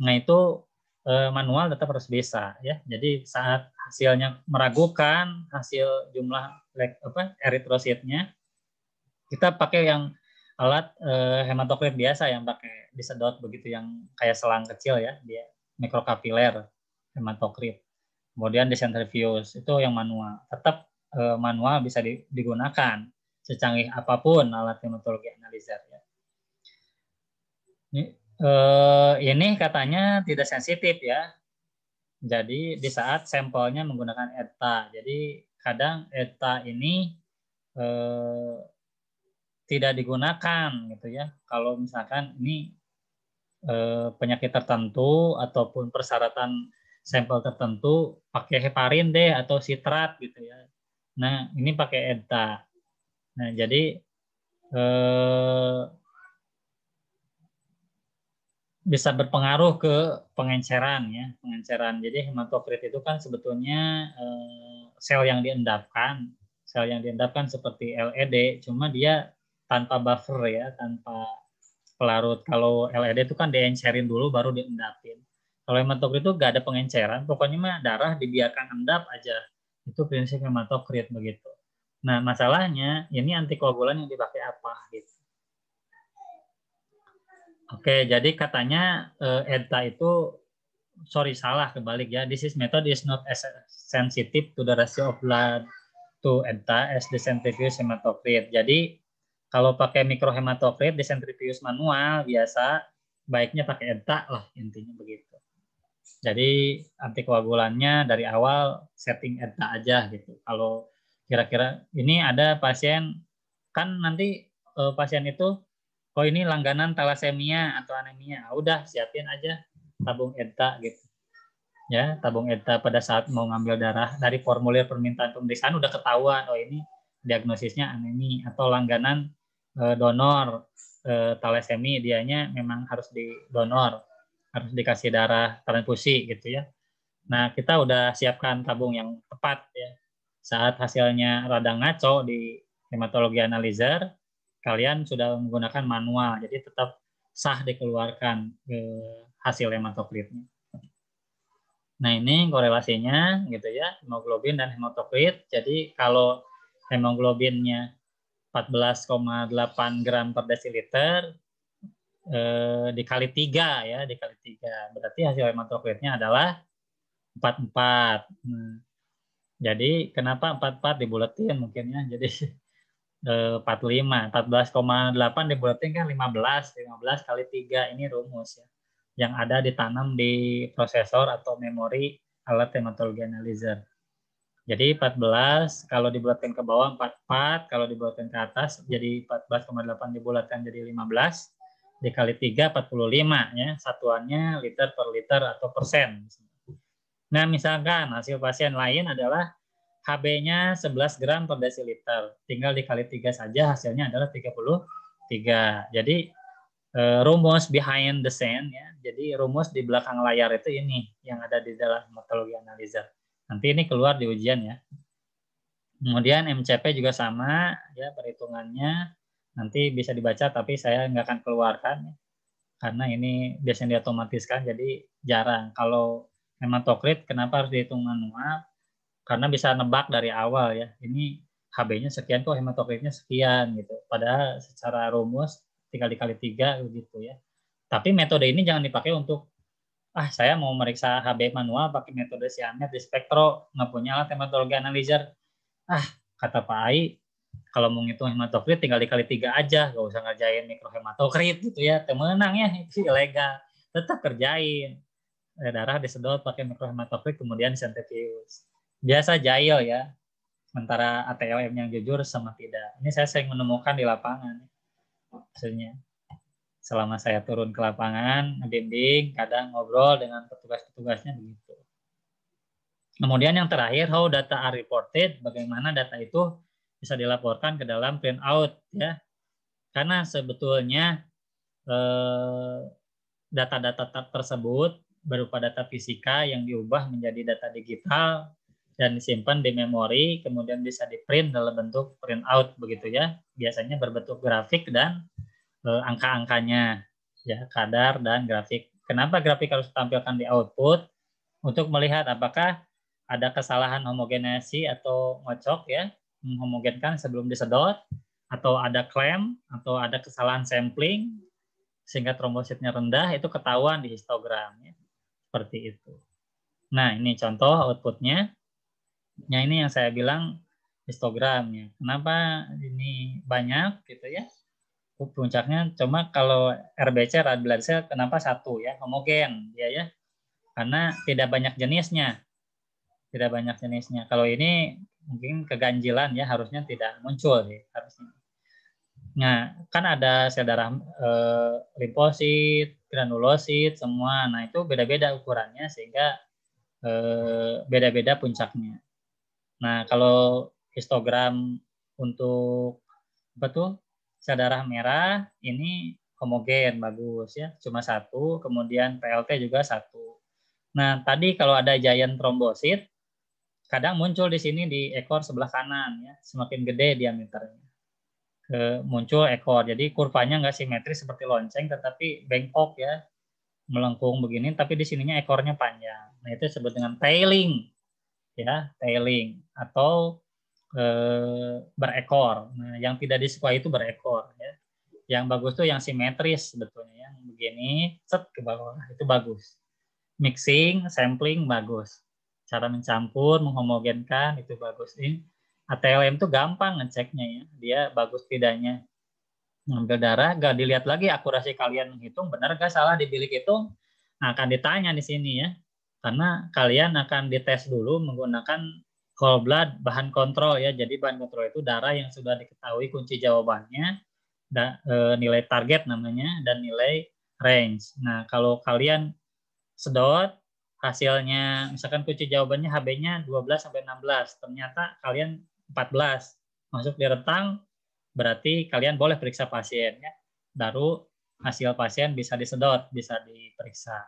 Nah, itu eh, manual tetap harus bisa ya. Jadi saat hasilnya meragukan hasil jumlah apa eritrositnya kita pakai yang alat eh, hematokrit biasa yang pakai disedot begitu yang kayak selang kecil ya dia mikrokapiler hematokrit kemudian desentrifuge itu yang manual tetap eh, manual bisa digunakan secanggih apapun alat hematologi analyzer ya ini, eh, ini katanya tidak sensitif ya jadi di saat sampelnya menggunakan eta. Jadi kadang eta ini eh, tidak digunakan gitu ya. Kalau misalkan ini eh, penyakit tertentu ataupun persyaratan sampel tertentu pakai heparin deh atau sitrat gitu ya. Nah, ini pakai eta. Nah, jadi eh, bisa berpengaruh ke pengenceran ya pengenceran jadi hematokrit itu kan sebetulnya eh, sel yang diendapkan sel yang diendapkan seperti LED cuma dia tanpa buffer ya tanpa pelarut kalau LED itu kan diencerin dulu baru diendapin kalau hematokrit itu gak ada pengenceran pokoknya mah darah dibiarkan endap aja itu prinsip hematokrit begitu nah masalahnya ini antikoagulan yang dipakai apa gitu Oke, jadi katanya uh, eh, ETA itu sorry salah kebalik ya. This is method is not as sensitive to the ratio of blood to ETA as the centrifuge hematocrit. Jadi kalau pakai mikrohematokrit di centrifuge manual biasa baiknya pakai ETA lah intinya begitu. Jadi anti antikoagulannya dari awal setting ETA aja gitu. Kalau kira-kira ini ada pasien kan nanti uh, pasien itu oh ini langganan talasemia atau anemia ah, udah siapin aja tabung ETA gitu ya tabung ETA pada saat mau ngambil darah dari formulir permintaan pemeriksaan udah ketahuan oh ini diagnosisnya anemi atau langganan e, donor eh, talasemia, talasemi dianya memang harus di donor harus dikasih darah transfusi gitu ya nah kita udah siapkan tabung yang tepat ya saat hasilnya rada ngaco di hematologi analyzer kalian sudah menggunakan manual, jadi tetap sah dikeluarkan eh, hasil hematokritnya. Nah ini korelasinya gitu ya, hemoglobin dan hematokrit. Jadi kalau hemoglobinnya 14,8 gram per desiliter eh, dikali tiga ya, dikali tiga berarti hasil hematokritnya adalah 44. Nah, jadi kenapa 44 dibuletin mungkin ya? Jadi 45, eh, 14,8 dibuatin kan 15, 15 kali 3 ini rumus ya yang ada ditanam di prosesor atau memori alat hematologi analyzer. Jadi 14 kalau dibulatkan ke bawah 44, kalau dibulatkan ke atas jadi 14,8 dibulatkan jadi 15 dikali 3 45 ya, satuannya liter per liter atau persen. Nah, misalkan hasil pasien lain adalah HB-nya 11 gram per desiliter. Tinggal dikali 3 saja hasilnya adalah 33. Jadi eh, rumus behind the scene ya. Jadi rumus di belakang layar itu ini yang ada di dalam metodologi analisa. Nanti ini keluar di ujian ya. Kemudian MCP juga sama ya perhitungannya nanti bisa dibaca tapi saya nggak akan keluarkan karena ini biasanya diotomatiskan jadi jarang. Kalau hematokrit kenapa harus dihitung manual? karena bisa nebak dari awal ya ini HB-nya sekian kok hematokritnya sekian gitu padahal secara rumus tinggal dikali tiga gitu ya tapi metode ini jangan dipakai untuk ah saya mau meriksa HB manual pakai metode siamet di spektro nggak punya alat hematologi analyzer ah kata Pak Ai kalau mau ngitung hematokrit tinggal dikali tiga aja gak usah ngerjain mikrohematokrit gitu ya temenang ya [laughs] itu ilegal tetap kerjain darah disedot pakai mikrohematokrit kemudian sentrifuge biasa jahil ya antara ATM yang jujur sama tidak. Ini saya sering menemukan di lapangan. Maksudnya selama saya turun ke lapangan, bimbing, kadang ngobrol dengan petugas-petugasnya begitu. Kemudian yang terakhir, how data are reported, bagaimana data itu bisa dilaporkan ke dalam print out ya. Karena sebetulnya eh, data-data tersebut berupa data fisika yang diubah menjadi data digital dan disimpan di memori, kemudian bisa di-print dalam bentuk print out begitu ya. Biasanya berbentuk grafik dan e, angka-angkanya ya, kadar dan grafik. Kenapa grafik harus ditampilkan di output? Untuk melihat apakah ada kesalahan homogenasi atau ngocok ya, menghomogenkan sebelum disedot atau ada klaim atau ada kesalahan sampling sehingga trombositnya rendah itu ketahuan di histogram ya. Seperti itu. Nah, ini contoh outputnya Nah ini yang saya bilang histogramnya. Kenapa ini banyak gitu ya? Oh, puncaknya cuma kalau RBC red blood cell kenapa satu ya homogen ya ya karena tidak banyak jenisnya tidak banyak jenisnya. Kalau ini mungkin keganjilan ya harusnya tidak muncul ya harusnya. Nah, kan ada sel darah e, limfosit, granulosit, semua. Nah, itu beda-beda ukurannya sehingga eh, beda-beda puncaknya. Nah, kalau histogram untuk betul sel darah merah ini homogen bagus ya, cuma satu, kemudian PLT juga satu. Nah, tadi kalau ada giant trombosit kadang muncul di sini di ekor sebelah kanan ya, semakin gede diameternya. Ke, muncul ekor. Jadi kurvanya nggak simetris seperti lonceng tetapi bengkok ya, melengkung begini tapi di sininya ekornya panjang. Nah, itu disebut dengan tailing ya tailing atau e, berekor. Nah, yang tidak disukai itu berekor ya. Yang bagus tuh yang simetris sebetulnya yang Begini, set ke bawah itu bagus. Mixing, sampling bagus. Cara mencampur, menghomogenkan itu bagus. Ini ATLM tuh gampang ngeceknya ya. Dia bagus tidaknya ngambil darah, gak dilihat lagi akurasi kalian menghitung benar gak salah di bilik hitung. Nah, akan ditanya di sini ya karena kalian akan dites dulu menggunakan whole blood bahan kontrol ya. Jadi bahan kontrol itu darah yang sudah diketahui kunci jawabannya, da, e, nilai target namanya dan nilai range. Nah, kalau kalian sedot hasilnya misalkan kunci jawabannya HB-nya 12 sampai 16, ternyata kalian 14 masuk di rentang berarti kalian boleh periksa pasiennya. Baru hasil pasien bisa disedot, bisa diperiksa.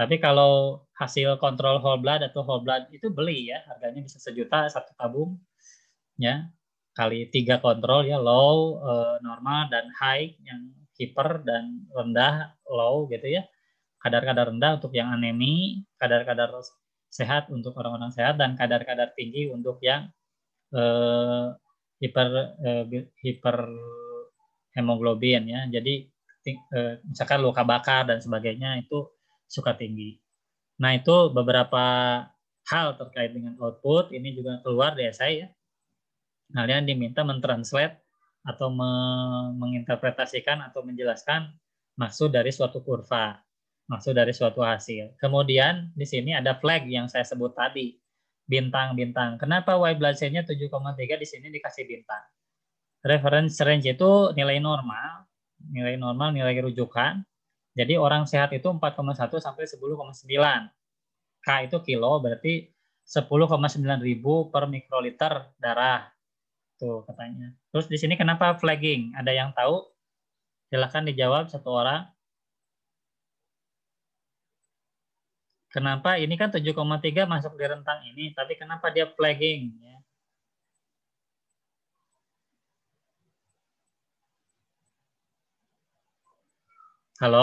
Tapi kalau hasil kontrol whole blood atau whole blood itu beli ya, harganya bisa sejuta satu tabung, ya kali tiga kontrol ya low, eh, normal dan high yang hiper dan rendah low gitu ya. Kadar-kadar rendah untuk yang anemi, kadar-kadar sehat untuk orang-orang sehat dan kadar-kadar tinggi untuk yang eh, hiper eh, hiper hemoglobin ya. Jadi eh, misalkan luka bakar dan sebagainya itu suka tinggi. Nah itu beberapa hal terkait dengan output ini juga keluar dari saya. Ya. Kalian diminta mentranslate atau menginterpretasikan atau menjelaskan maksud dari suatu kurva, maksud dari suatu hasil. Kemudian di sini ada flag yang saya sebut tadi, bintang-bintang. Kenapa Y blood cell-nya 7,3 di sini dikasih bintang? Reference range itu nilai normal, nilai normal, nilai rujukan. Jadi orang sehat itu 4,1 sampai 10,9. K itu kilo berarti 10,9 ribu per mikroliter darah. Tuh katanya. Terus di sini kenapa flagging? Ada yang tahu? Silahkan dijawab satu orang. Kenapa ini kan 7,3 masuk di rentang ini, tapi kenapa dia flagging? Ya. Halo?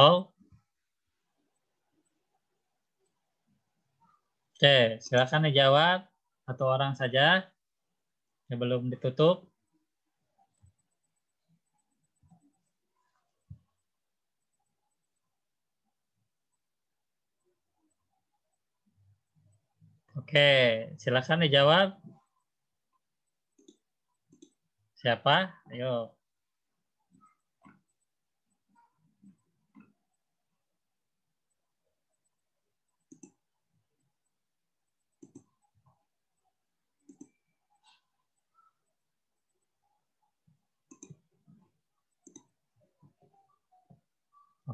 Oke, silakan dijawab satu orang saja yang belum ditutup. Oke, silakan dijawab. Siapa? Ayo.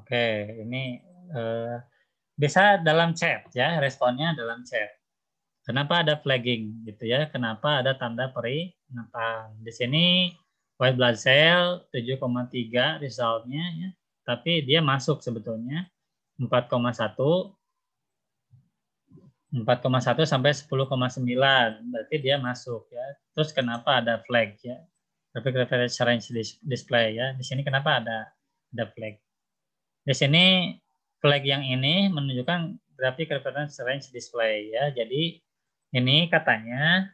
Oke, ini uh, bisa dalam chat ya, responnya dalam chat. Kenapa ada flagging gitu ya? Kenapa ada tanda Kenapa Di sini white blood cell 7,3 resultnya ya, tapi dia masuk sebetulnya 4,1 4,1 sampai 10,9 berarti dia masuk ya. Terus kenapa ada flag ya? Tapi reference range display ya. Di sini kenapa ada ada flag? Di sini flag yang ini menunjukkan grafik reference range display ya. Jadi ini katanya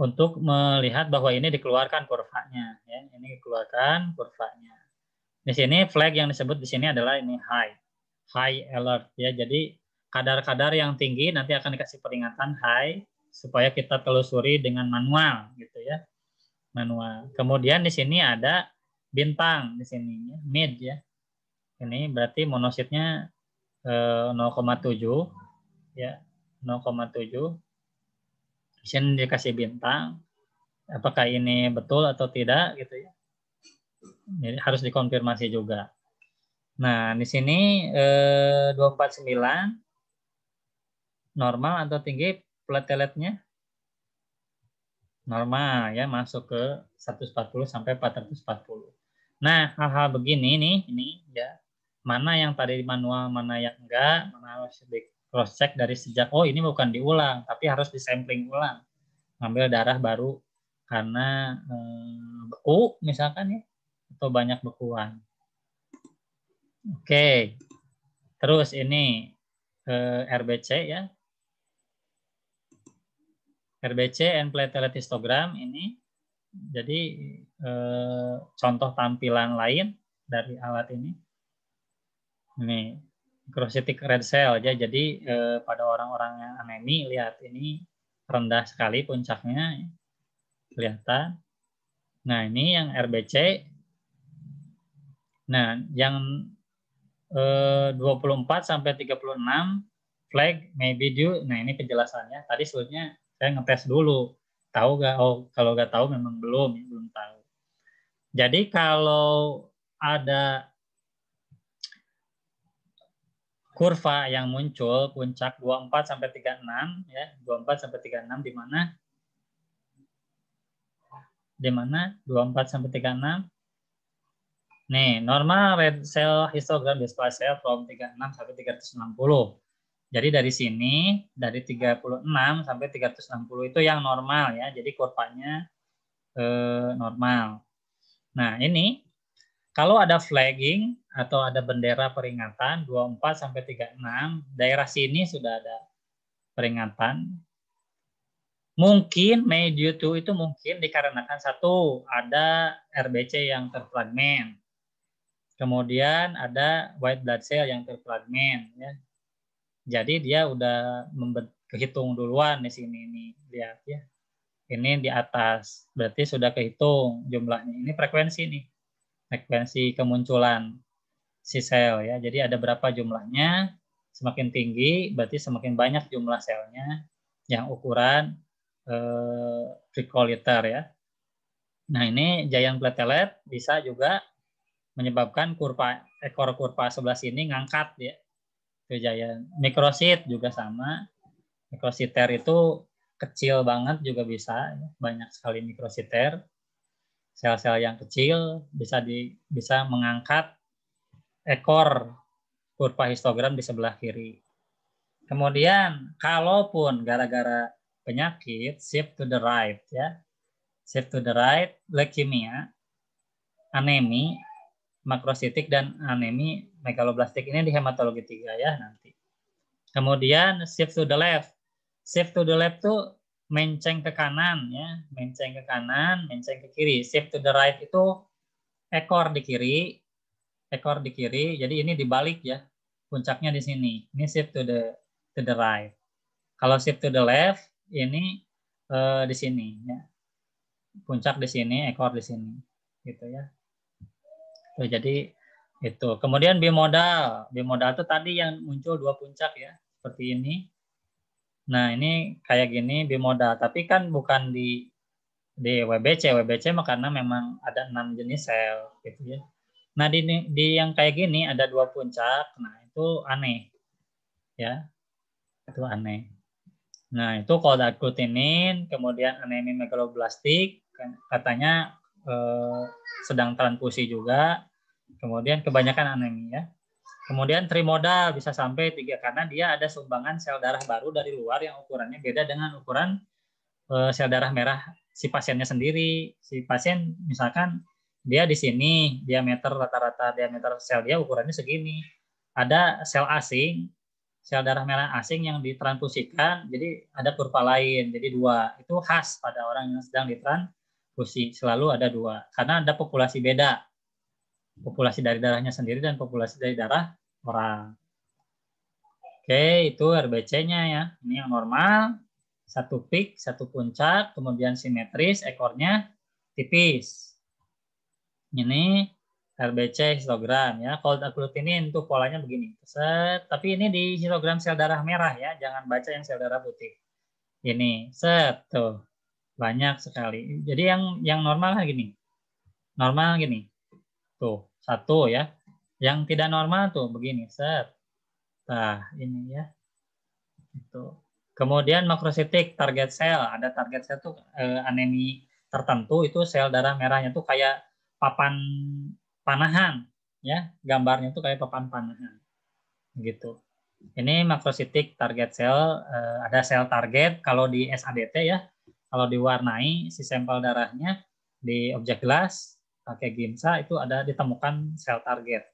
untuk melihat bahwa ini dikeluarkan kurvanya ya. Ini dikeluarkan kurvanya. Di sini flag yang disebut di sini adalah ini high. High alert ya. Jadi kadar-kadar yang tinggi nanti akan dikasih peringatan high supaya kita telusuri dengan manual gitu ya manual kemudian di sini ada bintang di sini ya. mid ya ini berarti monositnya 0,7 eh, ya 0,7 sini dikasih bintang apakah ini betul atau tidak gitu ya jadi harus dikonfirmasi juga nah di sini 249 eh, normal atau tinggi plateletnya normal ya masuk ke 140 sampai 440 nah hal-hal begini nih ini ya mana yang tadi manual, mana yang enggak, mana harus di cross check dari sejak oh ini bukan diulang, tapi harus di sampling ulang. Ngambil darah baru karena eh, beku misalkan ya atau banyak bekuan. Oke. Terus ini eh, RBC ya. RBC and platelet histogram ini jadi eh, contoh tampilan lain dari alat ini ini mikrositik red cell ya. Jadi eh, pada orang-orang yang anemi lihat ini rendah sekali puncaknya kelihatan. Nah, ini yang RBC. Nah, yang eh, 24 sampai 36 flag maybe due. Nah, ini penjelasannya. Tadi sebelumnya saya ngetes dulu. Tahu gak? Oh, kalau gak tahu memang belum, belum tahu. Jadi kalau ada kurva yang muncul puncak 24 sampai 36 ya, 24 sampai 36 di mana di mana 24 sampai 36 Nih, normal red cell histogram display cell from 36 sampai 360. Jadi dari sini, dari 36 sampai 360 itu yang normal ya. Jadi kurvanya eh, normal. Nah, ini kalau ada flagging, atau ada bendera peringatan 24 sampai 36. Daerah sini sudah ada peringatan. Mungkin May due to itu mungkin dikarenakan satu ada RBC yang terfragmen. Kemudian ada white blood cell yang terfragmen ya. Jadi dia udah kehitung duluan di sini ini lihat ya. Ini di atas, berarti sudah kehitung jumlahnya. Ini frekuensi nih. Frekuensi kemunculan si sel ya. Jadi ada berapa jumlahnya? Semakin tinggi berarti semakin banyak jumlah selnya yang ukuran eh, picoliter ya. Nah, ini giant platelet bisa juga menyebabkan kurva ekor kurva sebelah sini ngangkat ya. ke giant. Mikrosit juga sama. Mikrositer itu kecil banget juga bisa, ya. banyak sekali mikrositer. Sel-sel yang kecil bisa di bisa mengangkat ekor kurva histogram di sebelah kiri. Kemudian kalaupun gara-gara penyakit shift to the right ya. Shift to the right leukemia, anemi, makrositik dan anemi megaloblastik ini di hematologi 3 ya nanti. Kemudian shift to the left. Shift to the left tuh menceng ke kanan ya, menceng ke kanan, menceng ke kiri. Shift to the right itu ekor di kiri, ekor di kiri. Jadi ini dibalik ya. Puncaknya di sini. Ini shift to the to the right. Kalau shift to the left, ini uh, di sini ya. Puncak di sini, ekor di sini. Gitu ya. Tuh, jadi itu. Kemudian bimodal. Bimodal itu tadi yang muncul dua puncak ya, seperti ini. Nah, ini kayak gini bimodal, tapi kan bukan di di WBC. WBC karena memang ada enam jenis sel gitu ya. Nah, di, di yang kayak gini ada dua puncak. Nah, itu aneh. Ya. Itu aneh. Nah, itu kalau ada kemudian anemia megaloblastik, kan katanya eh, sedang transfusi juga. Kemudian kebanyakan anemia ya. Kemudian trimodal bisa sampai tiga karena dia ada sumbangan sel darah baru dari luar yang ukurannya beda dengan ukuran eh, sel darah merah si pasiennya sendiri. Si pasien misalkan dia di sini diameter rata-rata diameter sel dia ukurannya segini. Ada sel asing, sel darah merah asing yang ditransfusikan. jadi ada kurva lain, jadi dua. Itu khas pada orang yang sedang ditransfusi selalu ada dua. Karena ada populasi beda, populasi dari darahnya sendiri dan populasi dari darah orang. Oke, itu RBC-nya ya. Ini yang normal, satu pik, satu puncak, kemudian simetris, ekornya tipis. Ini RBC histogram ya. Cold agglute ini untuk polanya begini. Set, tapi ini di histogram sel darah merah ya, jangan baca yang sel darah putih. Ini set tuh. Banyak sekali. Jadi yang yang normal kan gini. Normal gini. Tuh, satu ya. Yang tidak normal tuh begini, set. Nah, ini ya. Itu. Kemudian makrositik target sel, ada target sel tuh eh, anemi tertentu itu sel darah merahnya tuh kayak papan panahan ya gambarnya itu kayak papan panahan gitu ini makrositik target sel eh, ada sel target kalau di SADT ya kalau diwarnai si sampel darahnya di objek gelas pakai GIMSA itu ada ditemukan sel target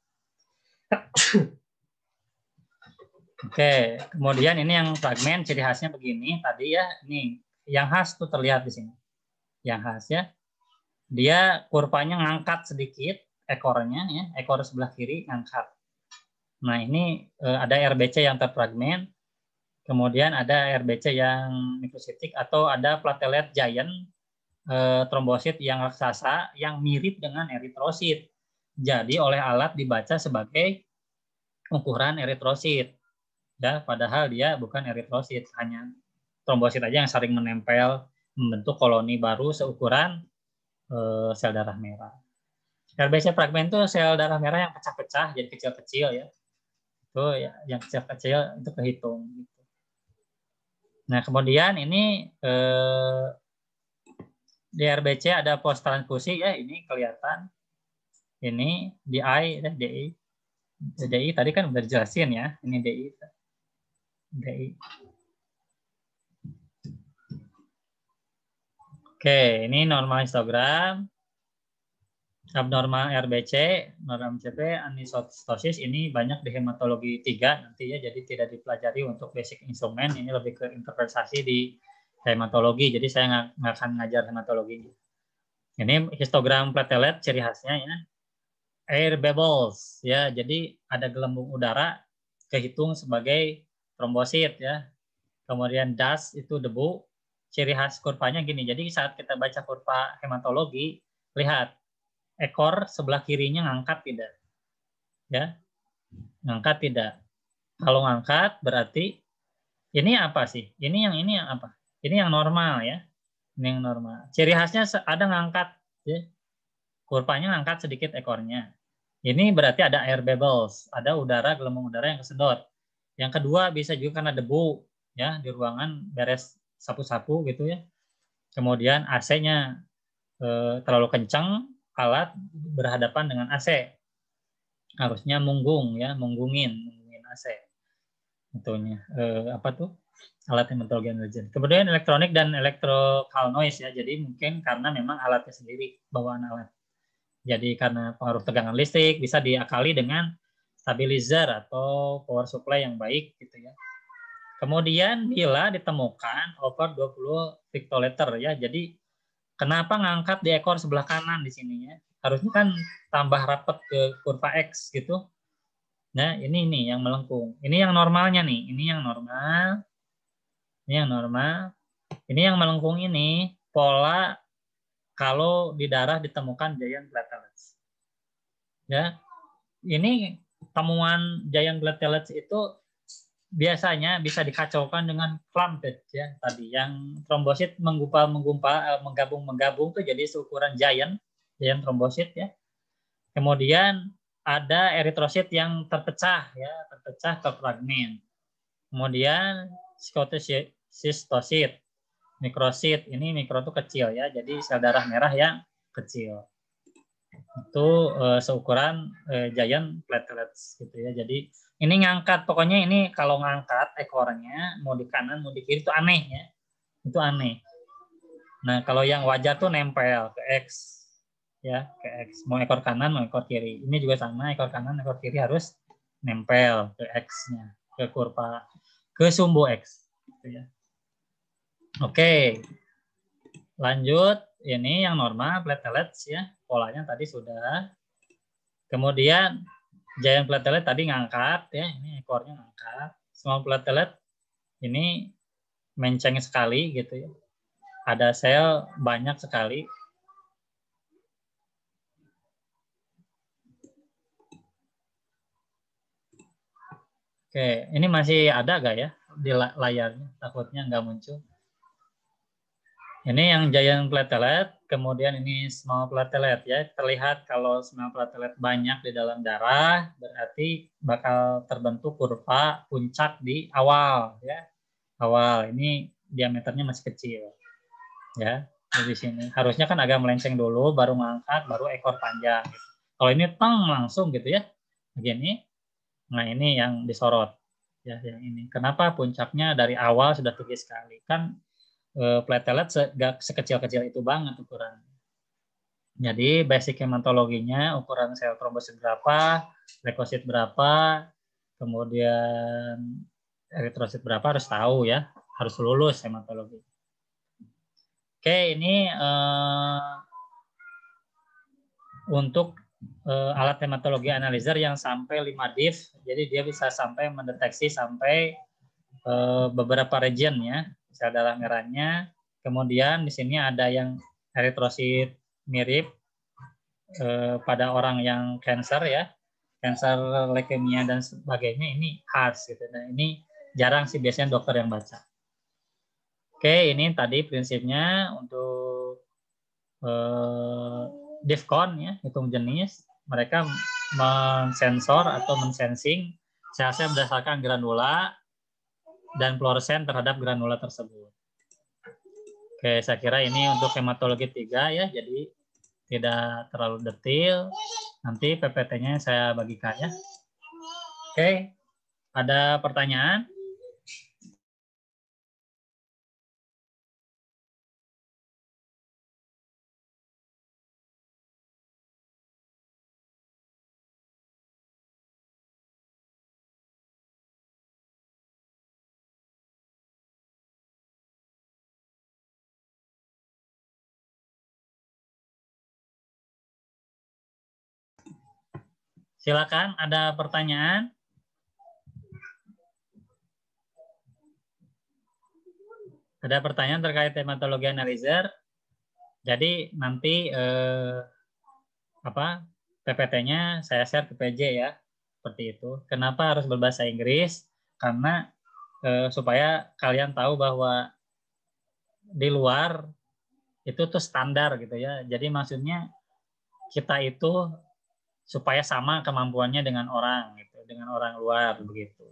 Oke, kemudian ini yang fragmen ciri khasnya begini tadi ya. Ini yang khas tuh terlihat di sini. Yang khas ya dia kurvanya ngangkat sedikit ekornya ya ekor sebelah kiri ngangkat nah ini eh, ada RBC yang terfragment, kemudian ada RBC yang mikrositik atau ada platelet giant eh, trombosit yang raksasa yang mirip dengan eritrosit jadi oleh alat dibaca sebagai ukuran eritrosit ya padahal dia bukan eritrosit hanya trombosit aja yang sering menempel membentuk koloni baru seukuran uh, sel darah merah. RBC fragmen itu sel darah merah yang pecah-pecah jadi kecil-kecil ya. Itu ya, yang kecil-kecil itu kehitung. Gitu. Nah kemudian ini eh, di RBC ada post transfusi ya ini kelihatan. Ini DI, ya, DI. DI tadi kan udah dijelasin ya, ini DI. DI. Oke, ini normal histogram, abnormal RBC, normal MCP, anisostosis ini banyak di hematologi 3 nantinya jadi tidak dipelajari untuk basic instrumen, ini lebih ke interpretasi di hematologi. Jadi saya nggak akan ngajar hematologi. Ini histogram platelet ciri khasnya ya. Air bubbles ya, jadi ada gelembung udara kehitung sebagai trombosit ya. Kemudian dust itu debu, ciri khas kurvanya gini. Jadi saat kita baca kurva hematologi, lihat ekor sebelah kirinya ngangkat tidak. Ya. Ngangkat tidak. Kalau ngangkat berarti ini apa sih? Ini yang ini yang apa? Ini yang normal ya. Ini yang normal. Ciri khasnya ada ngangkat ya. Kurvanya ngangkat sedikit ekornya. Ini berarti ada air bubbles, ada udara gelembung udara yang kesedot. Yang kedua bisa juga karena debu ya di ruangan beres sapu-sapu gitu ya. Kemudian AC-nya eh, terlalu kencang, alat berhadapan dengan AC. Harusnya munggung ya, munggungin, munggungin AC. Tentunya eh, apa tuh? alat mentol legend. Kemudian elektronik dan elektrokal noise ya. Jadi mungkin karena memang alatnya sendiri bawaan alat. Jadi karena pengaruh tegangan listrik bisa diakali dengan stabilizer atau power supply yang baik gitu ya. Kemudian bila ditemukan over 20 piktoliter ya. Jadi kenapa ngangkat di ekor sebelah kanan di sini ya? Harusnya kan tambah rapat ke kurva X gitu. Nah, ini nih yang melengkung. Ini yang normalnya nih. Ini yang normal. Ini yang normal. Ini yang melengkung ini pola kalau di darah ditemukan giant platelets. Ya. Ini temuan giant platelets itu biasanya bisa dikacaukan dengan clumped ya tadi yang trombosit menggumpal menggumpal eh, menggabung menggabung tuh jadi seukuran giant giant trombosit ya kemudian ada eritrosit yang terpecah ya terpecah ke fragmen kemudian skotosistosit mikrosit ini mikro itu kecil ya jadi sel darah merah yang kecil itu uh, seukuran uh, giant platelets gitu ya jadi ini ngangkat pokoknya ini kalau ngangkat ekornya mau di kanan mau di kiri itu aneh ya itu aneh nah kalau yang wajah tuh nempel ke x ya ke x mau ekor kanan mau ekor kiri ini juga sama ekor kanan ekor kiri harus nempel ke x-nya ke kurva ke sumbu x gitu ya oke lanjut ini yang normal platelets ya polanya tadi sudah kemudian Giant platelet tadi ngangkat ya, ini ekornya ngangkat. Small platelet ini menceng sekali gitu ya. Ada sel banyak sekali. Oke, ini masih ada gak ya di layarnya? Takutnya nggak muncul. Ini yang giant platelet, kemudian ini small platelet ya. Terlihat kalau small platelet banyak di dalam darah, berarti bakal terbentuk kurva puncak di awal ya. Awal ini diameternya masih kecil. Ya, di sini. Harusnya kan agak melenceng dulu, baru mengangkat, baru ekor panjang. Gitu. Kalau ini teng langsung gitu ya, begini. Nah ini yang disorot, ya yang ini. Kenapa puncaknya dari awal sudah tinggi sekali? Kan Eh, platelet se sekecil-kecil itu banget ukurannya. Jadi basic hematologinya ukuran sel trombosit berapa, leukosit berapa, kemudian eritrosit berapa harus tahu ya, harus lulus hematologi. Oke, ini uh, untuk uh, alat hematologi analyzer yang sampai 5 div, jadi dia bisa sampai mendeteksi sampai uh, beberapa region ya, sel darah merahnya. Kemudian di sini ada yang eritrosit mirip eh, pada orang yang kanker ya, kanker leukemia dan sebagainya ini khas gitu. Nah, ini jarang sih biasanya dokter yang baca. Oke, ini tadi prinsipnya untuk eh, Defcon ya, hitung jenis. Mereka mensensor atau mensensing sel-sel berdasarkan granula dan fluoresen terhadap granula tersebut. Oke, saya kira ini untuk hematologi 3 ya, jadi tidak terlalu detil. Nanti PPT-nya saya bagikan ya. Oke, ada pertanyaan? Silakan, ada pertanyaan? Ada pertanyaan terkait hematologi analyzer. Jadi nanti eh, apa PPT-nya saya share ke PJ ya, seperti itu. Kenapa harus berbahasa Inggris? Karena eh, supaya kalian tahu bahwa di luar itu tuh standar gitu ya. Jadi maksudnya kita itu supaya sama kemampuannya dengan orang gitu, dengan orang luar begitu.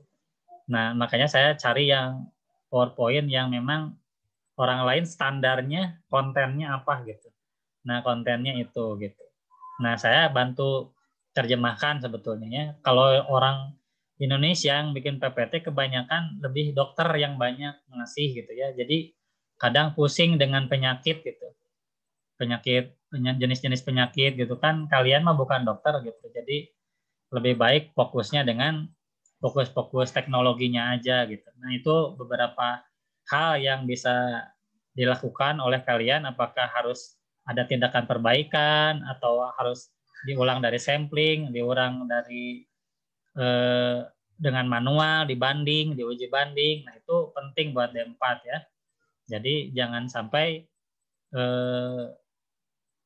Nah, makanya saya cari yang PowerPoint yang memang orang lain standarnya kontennya apa gitu. Nah, kontennya itu gitu. Nah, saya bantu terjemahkan sebetulnya ya. Kalau orang Indonesia yang bikin PPT kebanyakan lebih dokter yang banyak ngasih gitu ya. Jadi kadang pusing dengan penyakit gitu. Penyakit jenis-jenis penyakit gitu kan kalian mah bukan dokter gitu jadi lebih baik fokusnya dengan fokus-fokus teknologinya aja gitu nah itu beberapa hal yang bisa dilakukan oleh kalian apakah harus ada tindakan perbaikan atau harus diulang dari sampling diulang dari eh, dengan manual dibanding diuji banding nah itu penting buat D4 ya jadi jangan sampai eh,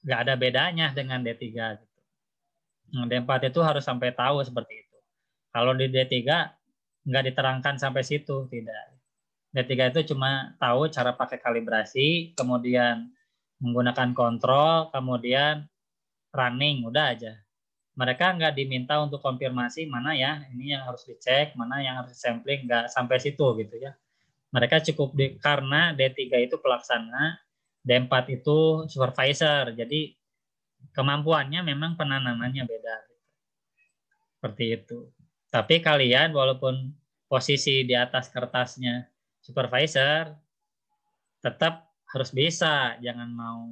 nggak ada bedanya dengan D3 gitu. D4 itu harus sampai tahu seperti itu. Kalau di D3 nggak diterangkan sampai situ, tidak. D3 itu cuma tahu cara pakai kalibrasi, kemudian menggunakan kontrol, kemudian running, udah aja. Mereka nggak diminta untuk konfirmasi mana ya, ini yang harus dicek, mana yang harus sampling, nggak sampai situ gitu ya. Mereka cukup di, karena D3 itu pelaksana D4 itu supervisor. Jadi kemampuannya memang penanamannya beda. Seperti itu. Tapi kalian walaupun posisi di atas kertasnya supervisor, tetap harus bisa. Jangan mau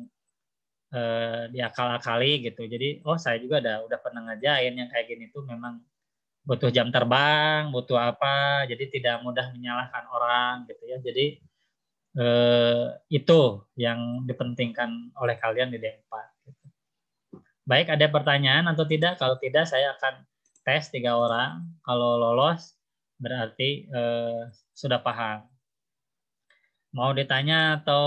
eh, diakal-akali gitu. Jadi, oh saya juga udah, udah pernah ngajain yang kayak gini tuh memang butuh jam terbang, butuh apa. Jadi tidak mudah menyalahkan orang gitu ya. Jadi Eh, itu yang dipentingkan oleh kalian di D4. Gitu. Baik, ada pertanyaan atau tidak? Kalau tidak, saya akan tes tiga orang. Kalau lolos, berarti eh, sudah paham. Mau ditanya atau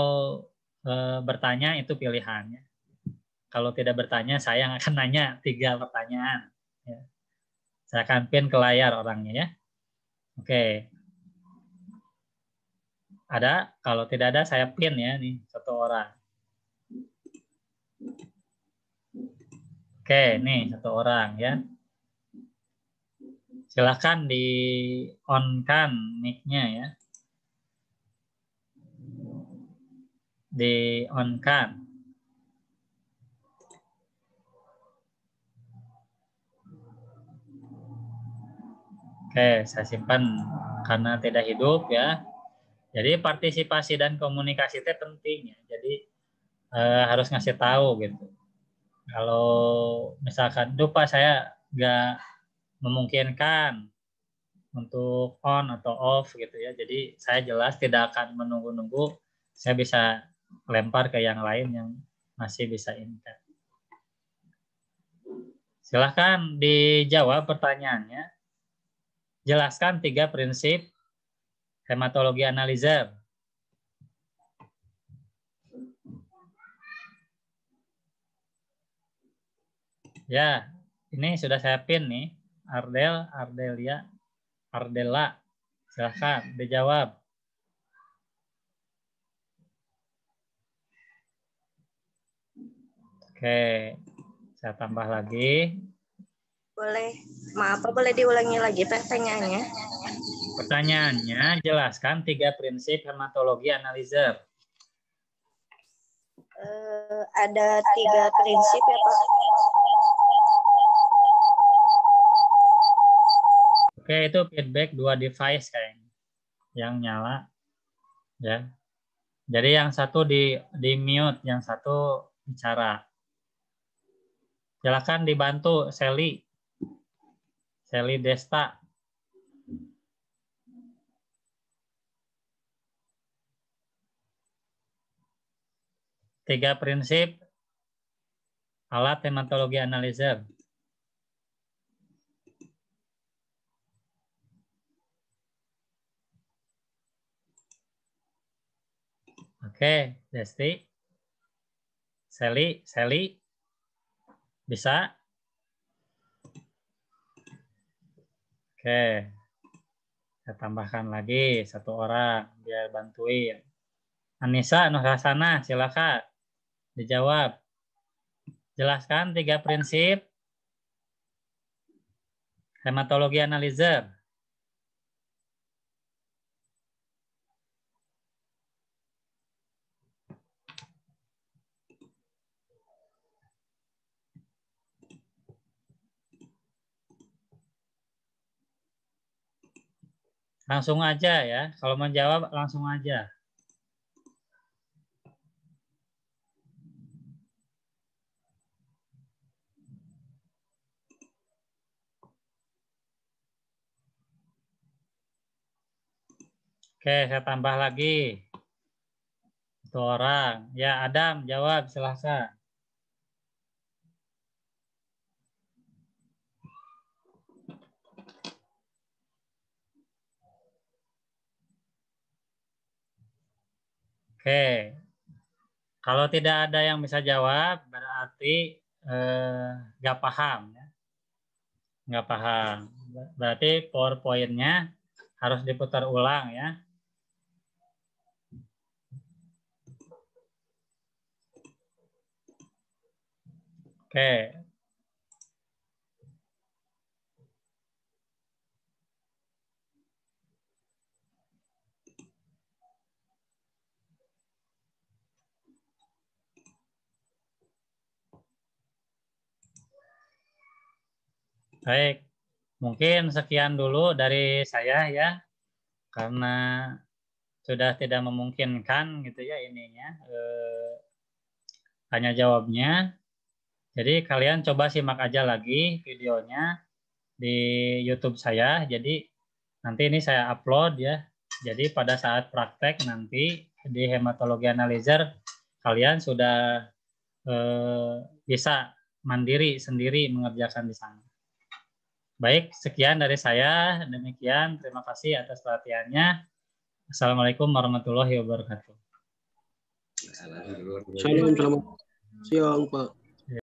eh, bertanya itu pilihannya. Kalau tidak bertanya, saya akan nanya tiga pertanyaan. Ya. Saya akan pin ke layar orangnya ya. Oke, ada? Kalau tidak ada saya pin ya nih satu orang. Oke, nih satu orang ya. Silahkan di on kan mic ya. Di on kan. Oke, saya simpan karena tidak hidup ya. Jadi partisipasi dan komunikasi itu penting ya. Jadi eh, harus ngasih tahu gitu. Kalau misalkan lupa saya nggak memungkinkan untuk on atau off gitu ya. Jadi saya jelas tidak akan menunggu-nunggu. Saya bisa lempar ke yang lain yang masih bisa intent. Kan. Silahkan dijawab pertanyaannya. Jelaskan tiga prinsip Hematologi analisa. Ya, ini sudah saya pin nih. Ardel, Ardelia, Ardela. Silahkan dijawab. Oke, saya tambah lagi. Boleh. Maaf, boleh diulangi lagi pertanyaannya? Pertanyaannya, jelaskan tiga prinsip hematologi analizer. Uh, ada tiga prinsip ya Pak. Oke, itu feedback dua device kayaknya yang nyala. Ya. Jadi yang satu di di mute, yang satu bicara. Silakan dibantu Sally. Sally Desta. Tiga prinsip alat hematologi analyzer Oke, Desti. Sally, Sally. Bisa? Oke. Saya tambahkan lagi satu orang biar bantuin. Anissa Nurhasana, silakan dijawab. Jelaskan tiga prinsip hematologi analizer. Langsung aja ya. Kalau menjawab langsung aja. Oke, saya tambah lagi. Satu orang. Ya, Adam, jawab silahkan. Oke. Kalau tidak ada yang bisa jawab, berarti eh, nggak eh, paham. Ya. Nggak paham. Berarti PowerPoint-nya harus diputar ulang ya. Oke, Baik, mungkin sekian dulu dari saya ya, karena sudah tidak memungkinkan gitu ya ininya hanya eh, tanya jawabnya. Jadi kalian coba simak aja lagi videonya di YouTube saya. Jadi nanti ini saya upload ya. Jadi pada saat praktek nanti di hematologi analyzer kalian sudah e, bisa mandiri sendiri mengerjakan di sana. Baik, sekian dari saya. Demikian, terima kasih atas perhatiannya. Assalamualaikum warahmatullahi wabarakatuh. Assalamualaikum. Siang, Pak.